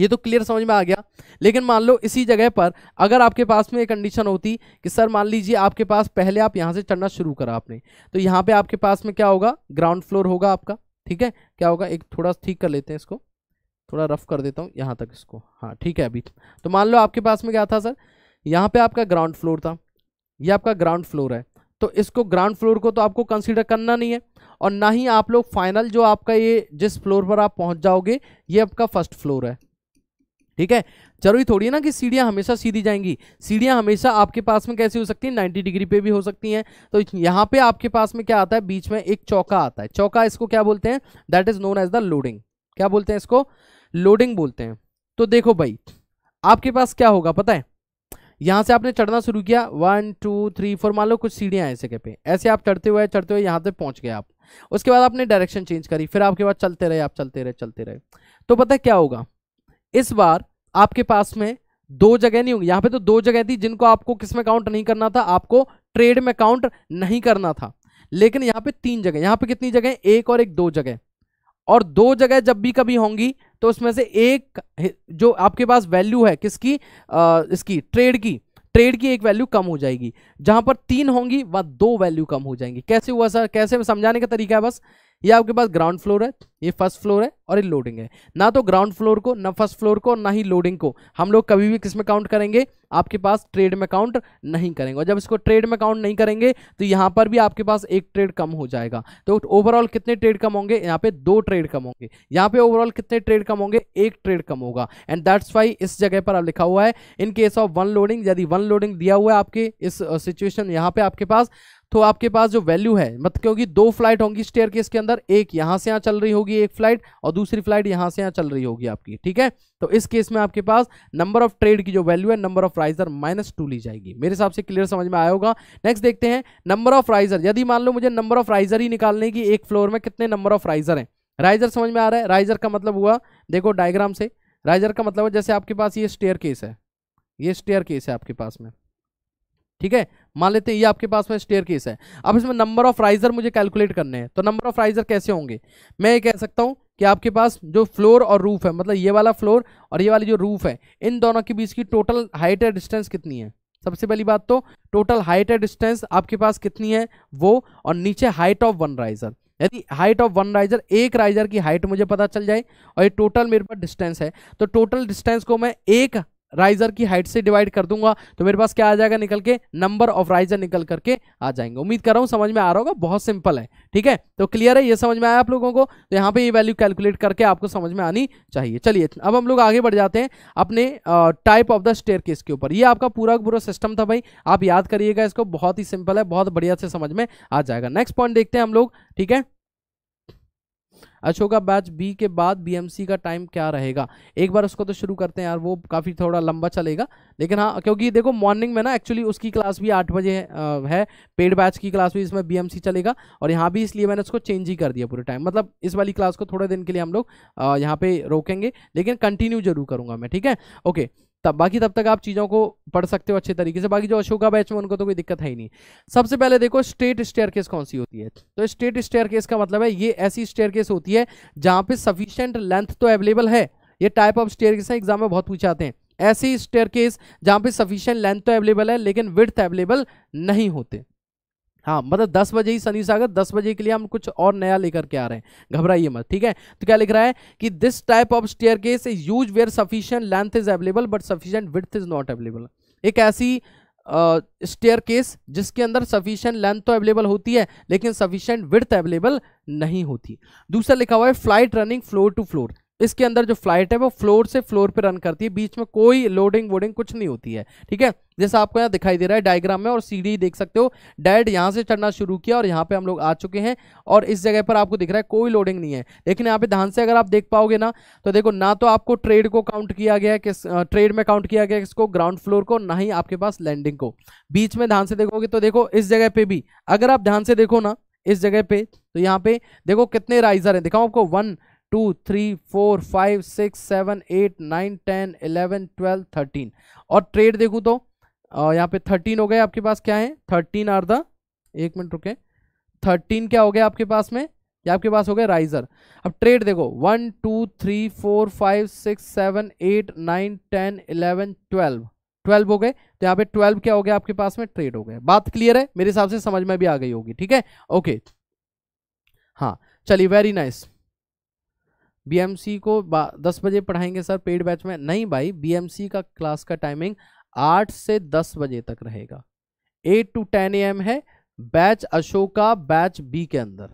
ये तो क्लियर समझ में आ गया लेकिन मान लो इसी जगह पर अगर आपके पास में एक कंडीशन होती कि सर मान लीजिए आपके पास पहले आप यहां से चढ़ना शुरू करा आपने तो यहां पे आपके पास में क्या होगा ग्राउंड फ्लोर होगा आपका ठीक है क्या होगा एक थोड़ा ठीक कर लेते हैं इसको थोड़ा रफ कर देता हूँ यहाँ तक इसको हाँ ठीक है अभी तो, तो मान लो आपके पास में क्या था सर यहाँ पे आपका ग्राउंड फ्लोर था ये आपका ग्राउंड फ्लोर है तो इसको ग्राउंड फ्लोर को तो आपको कंसीडर करना नहीं है और ना ही आप लोग फाइनल जो आपका ये जिस फ्लोर पर आप पहुँच जाओगे ये आपका फर्स्ट फ्लोर है ठीक है जरूरी थोड़ी है ना कि सीढ़ियाँ हमेशा सीधी जाएंगी सीढ़ियाँ हमेशा आपके पास में कैसी हो सकती हैं 90 डिग्री पे भी हो सकती हैं तो यहाँ पे आपके पास में क्या आता है बीच में एक चौका आता है चौका इसको क्या बोलते हैं that is known as the landing क्या बोलते हैं इसको लोडिंग बोलते हैं तो देखो भाई आपके पास क्या होगा पता है यहाँ से आपने चढ़ना शुरू किया वन टू थ्री फोर मान लो कुछ सीढ़ियाँ ऐसे जगह पे ऐसे आप चढ़ते हुए चढ़ते हुए यहाँ तक पहुँच गए आप उसके बाद आपने डायरेक्शन चेंज करी फिर आपके बाद चलते रहे आप चलते रहे चलते रहे तो पता है क्या होगा इस बार आपके पास में दो जगह नहीं होंगी यहाँ पे तो दो जगह थी जिनको आपको किस में काउंट नहीं करना था आपको ट्रेड में काउंट नहीं करना था लेकिन यहाँ पे तीन जगह यहाँ पे कितनी जगह एक और एक दो जगह और दो जगह जब भी कभी होंगी तो उसमें से एक जो आपके पास वैल्यू है किसकी आ, इसकी ट्रेड की ट्रेड की एक वैल्यू कम हो जाएगी जहां पर तीन होंगी वह दो वैल्यू कम हो जाएंगी कैसे हुआ सर कैसे समझाने का तरीका है बस ये आपके पास ग्राउंड फ्लोर है ये फर्स्ट फ्लोर है और ये लोडिंग है ना तो ग्राउंड फ्लोर को ना फर्स्ट फ्लोर को ना ही लोडिंग को हम लोग कभी भी किस में काउंट करेंगे आपके पास ट्रेड में काउंट नहीं करेंगे और जब इसको ट्रेड में काउंट नहीं करेंगे तो यहाँ पर भी आपके पास एक ट्रेड कम हो जाएगा तो ओवरऑल कितने ट्रेड कम होंगे यहाँ पे दो ट्रेड कम होंगे यहाँ पे ओवरऑल कितने ट्रेड कम होंगे एक ट्रेड कम होगा एंड दैट्स वाई इस जगह पर अब लिखा हुआ है in case of one landing यदि वन लोडिंग दिया हुआ है आपके इस सिचुएशन यहाँ पे आपके पास तो आपके पास जो वैल्यू है मतलब क्योंकि दो फ्लाइट होंगी स्टेयर केस के अंदर एक यहाँ से यहाँ चल रही होगी एक फ्लाइट और दूसरी फ्लाइट यहाँ से यहां चल रही होगी आपकी ठीक है तो इस केस में आपके पास नंबर ऑफ ट्रेड की जो वैल्यू है number of riser minus two ली जाएगी मेरे हिसाब से क्लियर समझ में आया होगा नेक्स्ट देखते हैं नंबर ऑफ राइजर यदि मान लो मुझे नंबर ऑफ राइजर ही निकालने की एक फ्लोर में कितने नंबर ऑफ राइजर है राइजर समझ में आ रहा है राइजर का मतलब हुआ देखो डायग्राम से राइजर का मतलब जैसे आपके पास ये स्टेयर केस है ये स्टेयर केस है आपके पास में ठीक है मान लेते हैं ये आपके पास में स्टेयर केस है अब इसमें नंबर ऑफ राइजर मुझे कैलकुलेट करने हैं तो नंबर ऑफ राइजर कैसे होंगे मैं ये कह सकता हूँ कि आपके पास जो फ्लोर और रूफ है मतलब ये वाला फ्लोर और ये वाली जो रूफ है इन दोनों के बीच की टोटल हाइट एंड डिस्टेंस कितनी है सबसे पहली बात तो टोटल हाइट एंड डिस्टेंस आपके पास कितनी है वो और नीचे हाइट ऑफ वन राइजर यदि हाइट ऑफ वन राइजर एक राइजर की हाइट मुझे पता चल जाए और ये टोटल मेरे पास डिस्टेंस है तो टोटल डिस्टेंस को मैं एक राइजर की हाइट से डिवाइड कर दूंगा तो मेरे पास क्या आ जाएगा निकल के नंबर ऑफ राइजर निकल करके आ जाएंगे उम्मीद कर रहा हूँ समझ में आ रहा होगा बहुत सिंपल है ठीक है तो क्लियर है ये समझ में आया आप लोगों को तो यहाँ पे ये वैल्यू कैलकुलेट करके आपको समझ में आनी चाहिए चलिए अब हम लोग आगे बढ़ जाते हैं अपने type of the staircase के ऊपर ये आपका पूरा पूरा सिस्टम था भाई आप याद करिएगा इसको बहुत ही सिंपल है बहुत बढ़िया से समझ में आ जाएगा नेक्स्ट पॉइंट देखते हैं हम लोग ठीक है अशोका बैच बी के बाद बीएमसी का टाइम क्या रहेगा एक बार उसको तो शुरू करते हैं यार वो काफ़ी थोड़ा लंबा चलेगा लेकिन हाँ क्योंकि देखो मॉर्निंग में ना एक्चुअली उसकी क्लास भी आठ बजे है, पेड बैच की क्लास भी इसमें बीएमसी चलेगा और यहाँ भी इसलिए मैंने उसको चेंज ही कर दिया पूरे टाइम मतलब इस वाली क्लास को थोड़े दिन के लिए हम लोग यहाँ पर रोकेंगे लेकिन कंटिन्यू जरूर करूँगा मैं ठीक है ओके तब बाकी तब तक आप चीज़ों को पढ़ सकते हो अच्छे तरीके से बाकी जो अशोका बैच में उनको तो कोई दिक्कत है ही नहीं सबसे पहले देखो स्टेट स्टेयर केस कौन सी होती है तो स्टेट स्टेयर केस का मतलब है ये ऐसी स्टेयर केस होती है जहाँ पे सफिशियंट लेंथ तो अवेलेबल है ये type of staircase exam में बहुत पूछे आते हैं ऐसी स्टेयर केस जहाँ पे सफिशियंट लेंथ तो अवेलेबल है लेकिन विर्थ अवेलेबल नहीं होते हाँ मतलब दस बजे ही शनि सागर दस बजे के लिए हम कुछ और नया लेकर के आ रहे हैं घबराइए मत ठीक है तो क्या लिख रहा है कि this type of staircase use where sufficient length is available but sufficient width is not available एक ऐसी स्टेयर uh, केस जिसके अंदर सफिशियंट लेंथ तो अवेलेबल होती है लेकिन सफिशियंट विथ अवेलेबल नहीं होती दूसरा लिखा हुआ है flight running floor to floor इसके अंदर जो फ्लाइट है वो फ्लोर से फ्लोर पे रन करती है बीच में कोई लोडिंग वोडिंग कुछ नहीं होती है ठीक है जैसा आपको यहाँ दिखाई दे रहा है डायग्राम में और सीढ़ी देख सकते हो डायरेक्ट यहाँ से चढ़ना शुरू किया और यहाँ पे हम लोग आ चुके हैं और इस जगह पर आपको दिख रहा है कोई लोडिंग नहीं है लेकिन यहाँ पे ध्यान से अगर आप देख पाओगे ना तो देखो ना तो आपको ट्रेड को काउंट किया गया है किस ट्रेड में काउंट किया गया किसको ग्राउंड फ्लोर को ना ही आपके पास लैंडिंग को बीच में ध्यान से देखोगे तो देखो इस जगह पे भी अगर आप ध्यान से देखो ना इस जगह पे तो यहाँ पे देखो कितने राइजर हैं दिखाओ आपको one two three four five six seven eight nine ten eleven twelve thirteen और ट्रेड देखूँ तो यहाँ पे थर्टीन हो गए आपके पास क्या है थर्टीन आर द एक मिनट रुके थर्टीन क्या हो गया आपके पास में ये आपके पास हो गया राइजर अब ट्रेड देखो one two three four five six seven eight nine ten eleven twelve twelve हो गए तो यहाँ पे ट्वेल्व क्या हो गया आपके पास में ट्रेड हो गए बात क्लियर है मेरे हिसाब से समझ में भी आ गई होगी ठीक है ओके हाँ चलिए वेरी नाइस बीएमसी को दस बजे पढ़ाएंगे सर पेड बैच में नहीं भाई बीएमसी का क्लास का टाइमिंग आठ से दस बजे तक रहेगा एट टू टेन एम है बैच अशोका बैच बी के अंदर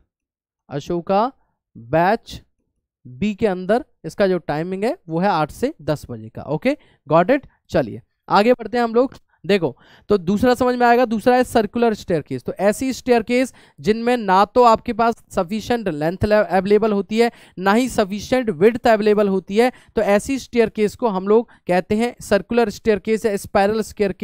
अशोका बैच बी के अंदर इसका जो टाइमिंग है वो है आठ से दस बजे का ओके गॉड इट चलिए आगे बढ़ते हैं हम लोग देखो तो दूसरा समझ में आएगा दूसरा है सर्कुलर स्टेयर तो ऐसी स्टेयर जिनमें ना तो आपके पास सफिशियंट लेंथ अवेलेबल होती है ना ही सफिशियंट विड्थ अवेलेबल होती है तो ऐसी स्टेयर को हम लोग कहते हैं सर्कुलर स्टेयर या स्पायरल स्टेयर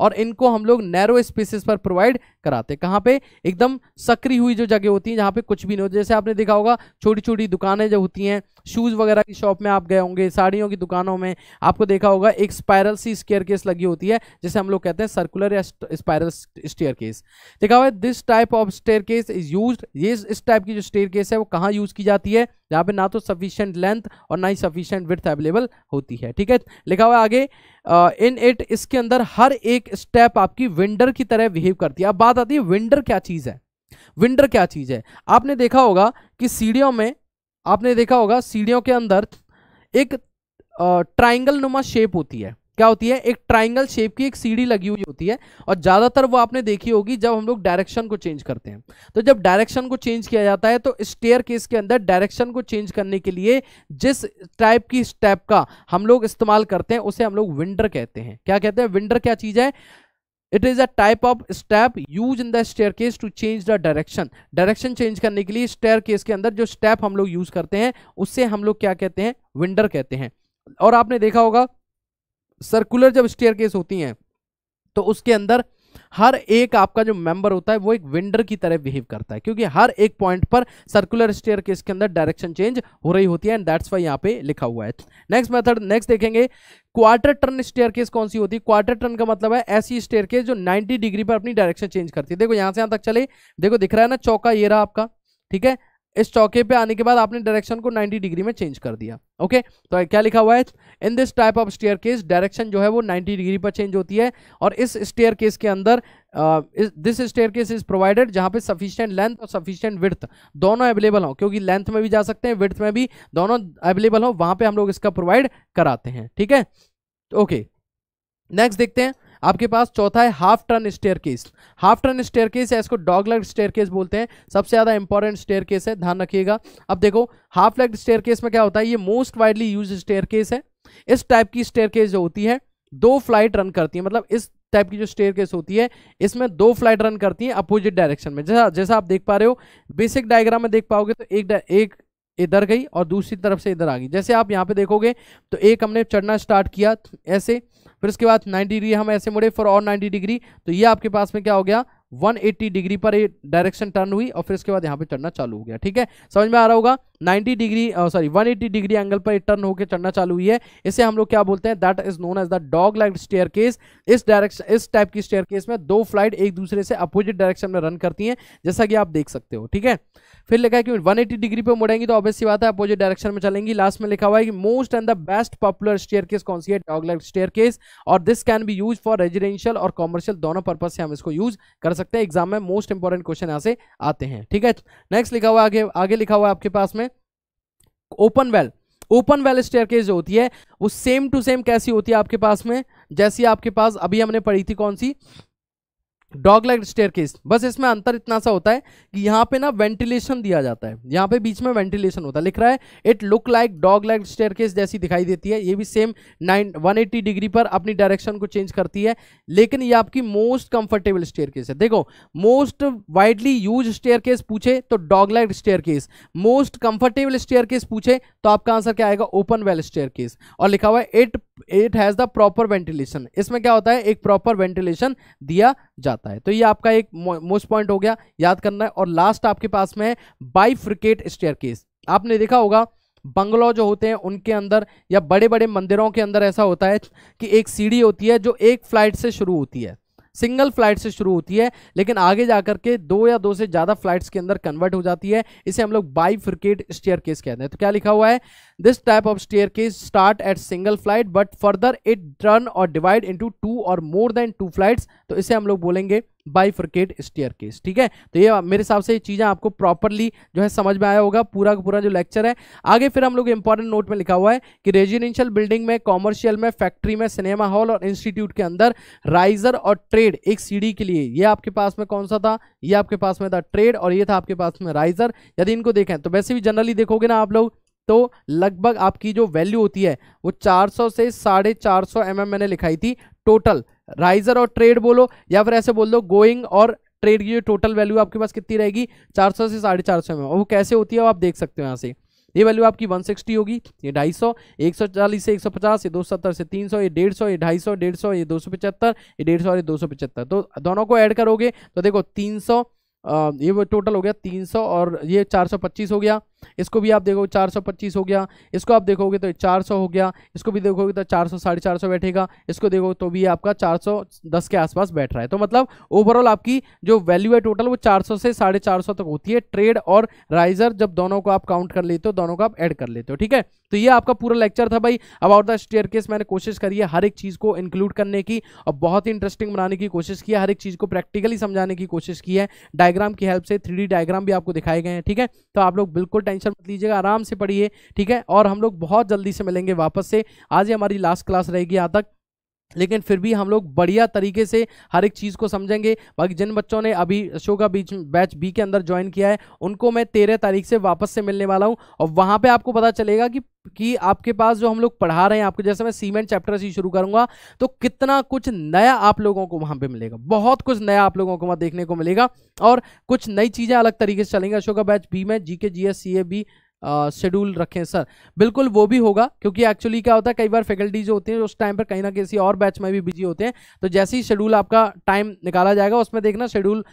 और इनको हम लोग नैरो स्पेसिस पर प्रोवाइड कराते कहाँ पे एकदम सक्री हुई जो जगह होती है जहाँ पे कुछ भी नहीं होता जैसे आपने देखा होगा छोटी छोटी दुकानें जो होती हैं शूज़ वगैरह की शॉप में आप गए होंगे साड़ियों की दुकानों में आपको देखा होगा एक स्पायरल सी स्टेयर केस लगी होती है जैसे हम लोग कहते हैं सर्कुलर या स्पायरल स्टेयर केस देखा हुआ this type of staircase is use ये इस टाइप की जो स्टेयर केस है वो कहाँ यूज़ की जाती है जहाँ पे ना तो सफिशियंट लेंथ और ना ही सफिशियंट विथ अवेलेबल होती है ठीक है लिखा हुआ आगे इन इट इसके अंदर हर एक स्टेप आपकी विंडर की तरह बिहेव करती है अब बात आती है विंडर क्या चीज़ है विंडर क्या चीज़ है आपने देखा होगा कि सीढ़ियों में आपने देखा होगा सीढ़ियों के अंदर एक ट्राइंगल नुमा शेप होती है क्या होती है एक ट्राइंगल शेप की एक सीढ़ी लगी हुई होती है और ज़्यादातर वो आपने देखी होगी जब हम लोग डायरेक्शन को चेंज करते हैं तो जब डायरेक्शन को चेंज किया जाता है तो स्टेयर केस के अंदर डायरेक्शन को चेंज करने के लिए जिस टाइप की स्टेप का हम लोग इस्तेमाल करते हैं उसे हम लोग विंडर कहते हैं क्या कहते हैं विंडर क्या चीज़ है it is a type of step use in the staircase to change the direction direction change करने के लिए स्टेयर केस के अंदर जो स्टेप हम लोग यूज करते हैं उससे हम लोग क्या कहते हैं विंडर कहते हैं और आपने देखा होगा सर्कुलर जब स्टेयर केस होती हैं तो उसके अंदर हर एक आपका जो मेंबर होता है वो एक विंडर की तरह बिहेव करता है क्योंकि हर एक पॉइंट पर सर्कुलर स्टेयर केस के अंदर डायरेक्शन चेंज हो रही होती है एंड दैट्स वाई यहां पे लिखा हुआ है नेक्स्ट मेथड नेक्स्ट देखेंगे क्वार्टर टर्न स्टेयर केस कौन सी होती है क्वार्टर टर्न का मतलब है ऐसी स्टेयर केस जो 90 डिग्री पर अपनी डायरेक्शन चेंज करती है देखो यहां से यहां तक चले देखो दिख रहा है ना चौका ये रहा आपका ठीक है इस चौके पे आने के बाद आपने डायरेक्शन को 90 डिग्री में चेंज कर दिया ओके तो क्या लिखा हुआ है in this type of staircase direction जो है वो 90 डिग्री पर चेंज होती है और इस स्टेयर केस के अंदर this staircase is provided जहाँ पे सफिशियंट लेंथ और सफिशियंट विर्थ दोनों अवेलेबल हों क्योंकि लेंथ में भी जा सकते हैं विर्थ में भी दोनों अवेलेबल हों वहाँ पर हम लोग इसका प्रोवाइड कराते हैं ठीक है ओके नेक्स्ट देखते हैं आपके पास चौथा है half turn staircase half turn staircase है इसको डॉग स्टेयर केस बोलते हैं सबसे ज़्यादा इंपॉर्टेंट स्टेयर केस है ध्यान रखिएगा अब देखो हाफ लेग स्टेयर केस में क्या होता है ये most widely use staircase है इस टाइप की स्टेयर केस जो होती है दो फ्लाइट रन करती है मतलब इस टाइप की जो स्टेयर केस होती है इसमें दो फ्लाइट रन करती है अपोजिट डायरेक्शन में जैसा जैसा आप देख पा रहे हो बेसिक डायग्राम में देख पाओगे तो एक एक इधर गई और दूसरी तरफ से इधर आ गई जैसे आप यहाँ पे देखोगे तो एक हमने चढ़ना स्टार्ट किया ऐसे फिर उसके बाद 90 डिग्री हम ऐसे मुड़े फॉर और 90 डिग्री तो ये आपके पास में क्या हो गया 180 डिग्री पर डायरेक्शन टर्न हुई और फिर उसके बाद यहाँ पे चढ़ना चालू हो गया ठीक है समझ में आ रहा होगा 90 डिग्री सॉरी 180 डिग्री एंगल पर टर्न होकर चढ़ना चालू हुई है इसे हम लोग क्या बोलते हैं that is known as the dog like staircase इस डायरेक्शन इस टाइप की स्टेयर केस में दो फ्लाइट एक दूसरे से अपोजिट डायरेक्शन में रन करती है जैसा कि आप देख सकते हो ठीक है फिर लिखा है कि 180 डिग्री पे मुड़ेंगी तो ऑब्वियस बात है अपोजिट डायरेक्शन में चलेंगी लास्ट में लिखा हुआ है कि most and the best popular stair कौन सी है डॉगलेट स्टेयर और this can be use for residential और कॉमर्शियल दोनों पर्पज से हम इसको यूज कर सकते हैं एग्जाम में मोस्ट इंपॉर्टेंट क्वेश्चन यहाँ से आते हैं ठीक है नेक्स्ट लिखा हुआ आगे आगे लिखा हुआ है आपके पास में open well open well stair जो होती है वो सेम टू सेम कैसी होती है आपके पास में जैसी आपके पास अभी हमने पढ़ी थी कौन सी डॉग लाइक स्टेयर केस बस इसमें अंतर इतना सा होता है कि यहाँ पे ना वेंटिलेशन दिया जाता है यहाँ पे बीच में वेंटिलेशन होता है लिख रहा है it look like dog like staircase जैसी दिखाई देती है ये भी same nine one eighty degree पर अपनी डायरेक्शन को चेंज करती है लेकिन ये आपकी मोस्ट कंफर्टेबल स्टेयर केस है देखो most widely use staircase पूछे तो dog like staircase most comfortable staircase पूछे तो आपका आंसर क्या आएगा ओपन वेल स्टेयर केस और लिखा हुआ है it it has the proper ventilation इसमें क्या होता है एक प्रॉपर वेंटिलेशन दिया जाता है तो ये आपका एक मोस्ट पॉइंट हो गया याद करना है और लास्ट आपके पास में है फ्रिकेट स्टेयर आपने देखा होगा बंगलों जो होते हैं उनके अंदर या बड़े बड़े मंदिरों के अंदर ऐसा होता है कि एक सीढ़ी होती है जो एक फ्लाइट से शुरू होती है सिंगल फ्लाइट से शुरू होती है लेकिन आगे जाकर के दो या दो से ज़्यादा फ्लाइट्स के अंदर कन्वर्ट हो जाती है इसे हम लोग बाई फ्रिकेट स्टेयर केस कहते हैं तो क्या लिखा हुआ है this type of staircase start at single flight but further it turn और डिवाइड इंटू टू और मोर देन टू फ्लाइट्स तो इसे हम लोग बोलेंगे बाइफर्केट स्टेयर केस ठीक है तो ये मेरे हिसाब से ये चीज़ें आपको प्रॉपरली जो है समझ में आया होगा पूरा का पूरा जो लेक्चर है आगे फिर हम लोग इंपॉर्टेंट नोट में लिखा हुआ है कि रेजिडेंशियल बिल्डिंग में कॉमर्शियल में फैक्ट्री में सिनेमा हॉल और इंस्टीट्यूट के अंदर राइजर और ट्रेड एक सीढ़ी के लिए ये आपके पास में कौन सा था ये आपके पास में था ट्रेड और ये था आपके पास में राइजर यदि इनको देखें तो वैसे भी जनरली देखोगे ना आप लोग तो लगभग आपकी जो वैल्यू होती है वो 400 से साढ़े चार सौ mm मैंने लिखाई थी टोटल राइजर और ट्रेड बोलो या फिर ऐसे बोल दो गोइंग और ट्रेड की जो टोटल वैल्यू आपके पास कितनी रहेगी 400 से साढ़े चार में और वो कैसे होती है वो आप देख सकते हो यहाँ से ये वैल्यू आपकी 160 होगी ये 250 140 से 150 ये 270 से 300 ये 150 ये 250 150 ये 275 ये 150 और ये 275 तो दोनों को ऐड करोगे तो देखो 300 सौ ये वो टोटल हो गया 300 और ये 425 हो गया इसको भी आप देखो चार सौ पच्चीस हो गया इसको आप देखोगे तो चार सौ हो गया इसको भी देखोगे तो चार सौ साढ़े चार सौ बैठेगा इसको देखो तो भी आपका चार सौ दस के आसपास बैठ रहा है तो मतलब ओवरऑल आपकी जो वैल्यू है टोटल वो चार सौ से साढ़े चार सौ तक होती है ट्रेड और राइजर जब दोनों को आप काउंट कर लेते हो दोनों को आप ऐड कर लेते हो ठीक है तो ये आपका पूरा लेक्चर था भाई अबाउट द स्टेयर केस मैंने कोशिश करी है हर एक चीज़ को इंक्लूड करने की और बहुत ही इंटरेस्टिंग बनाने की कोशिश की है हर एक चीज़ को प्रैक्टिकली समझाने की कोशिश की है डायग्राम की हेल्प से थ्री डायग्राम भी आपको दिखाए गए हैं ठीक है तो आप लोग बिल्कुल टेंशन मत लीजिएगा आराम से पढ़िए ठीक है और हम लोग बहुत जल्दी से मिलेंगे वापस से आज ही हमारी लास्ट क्लास रहेगी यहाँ तक लेकिन फिर भी हम लोग बढ़िया तरीके से हर एक चीज़ को समझेंगे बाकी जिन बच्चों ने अभी शो का बीच बैच बी के अंदर ज्वाइन किया है उनको मैं तेरह तारीख से वापस से मिलने वाला हूँ और वहाँ पे आपको पता चलेगा कि कि आपके पास जो हम लोग पढ़ा रहे हैं आपको जैसे मैं सीमेंट चैप्टर से शुरू करूंगा तो कितना कुछ नया आप लोगों को वहां पे मिलेगा बहुत कुछ नया आप लोगों को वहां देखने को मिलेगा और कुछ नई चीज़ें अलग तरीके से चलेंगे अशोका बैच बी में जी के G S C A B schedule रखें सर बिल्कुल वो भी होगा क्योंकि एक्चुअली क्या होता है कई बार फैकल्टी जो होती है उस टाइम पर कहीं ना किसी और बैच में भी बिजी होते हैं तो जैसे ही शेड्यूल आपका टाइम निकाला जाएगा उसमें देखना शेड्यूल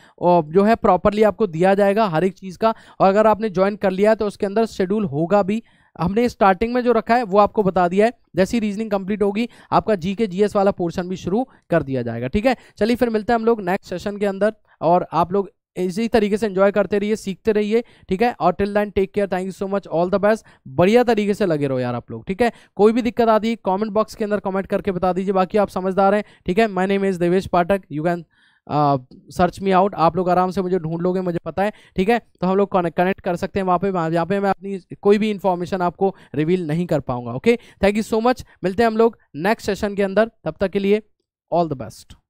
जो है प्रॉपरली आपको दिया जाएगा हर एक चीज़ का और अगर आपने ज्वाइन कर लिया है तो उसके अंदर शेड्यूल होगा भी हमने स्टार्टिंग में जो रखा है वो आपको बता दिया है जैसी रीजनिंग कंप्लीट होगी आपका जी के जीएस वाला पोर्शन भी शुरू कर दिया जाएगा ठीक है चलिए फिर मिलते हैं हम लोग नेक्स्ट सेशन के अंदर और आप लोग इसी तरीके से इंजॉय करते रहिए सीखते रहिए ठीक है और till then take care thank you so much all the best बढ़िया तरीके से लगे रहो यार आप लोग ठीक है कोई भी दिक्कत आती है कॉमेंट बॉक्स के अंदर कॉमेंट करके बता दीजिए बाकी आप समझदार हैं ठीक है my name is Devesh Pathak you can search me out आप लोग आराम से मुझे ढूंढ लोगे मुझे पता है ठीक है तो हम लोग कनेक्ट कर सकते हैं वहाँ पे यहाँ पे मैं अपनी कोई भी इन्फॉर्मेशन आपको रिवील नहीं कर पाऊंगा okay thank you so much मिलते हैं हम लोग नेक्स्ट सेशन के अंदर तब तक के लिए ऑल द बेस्ट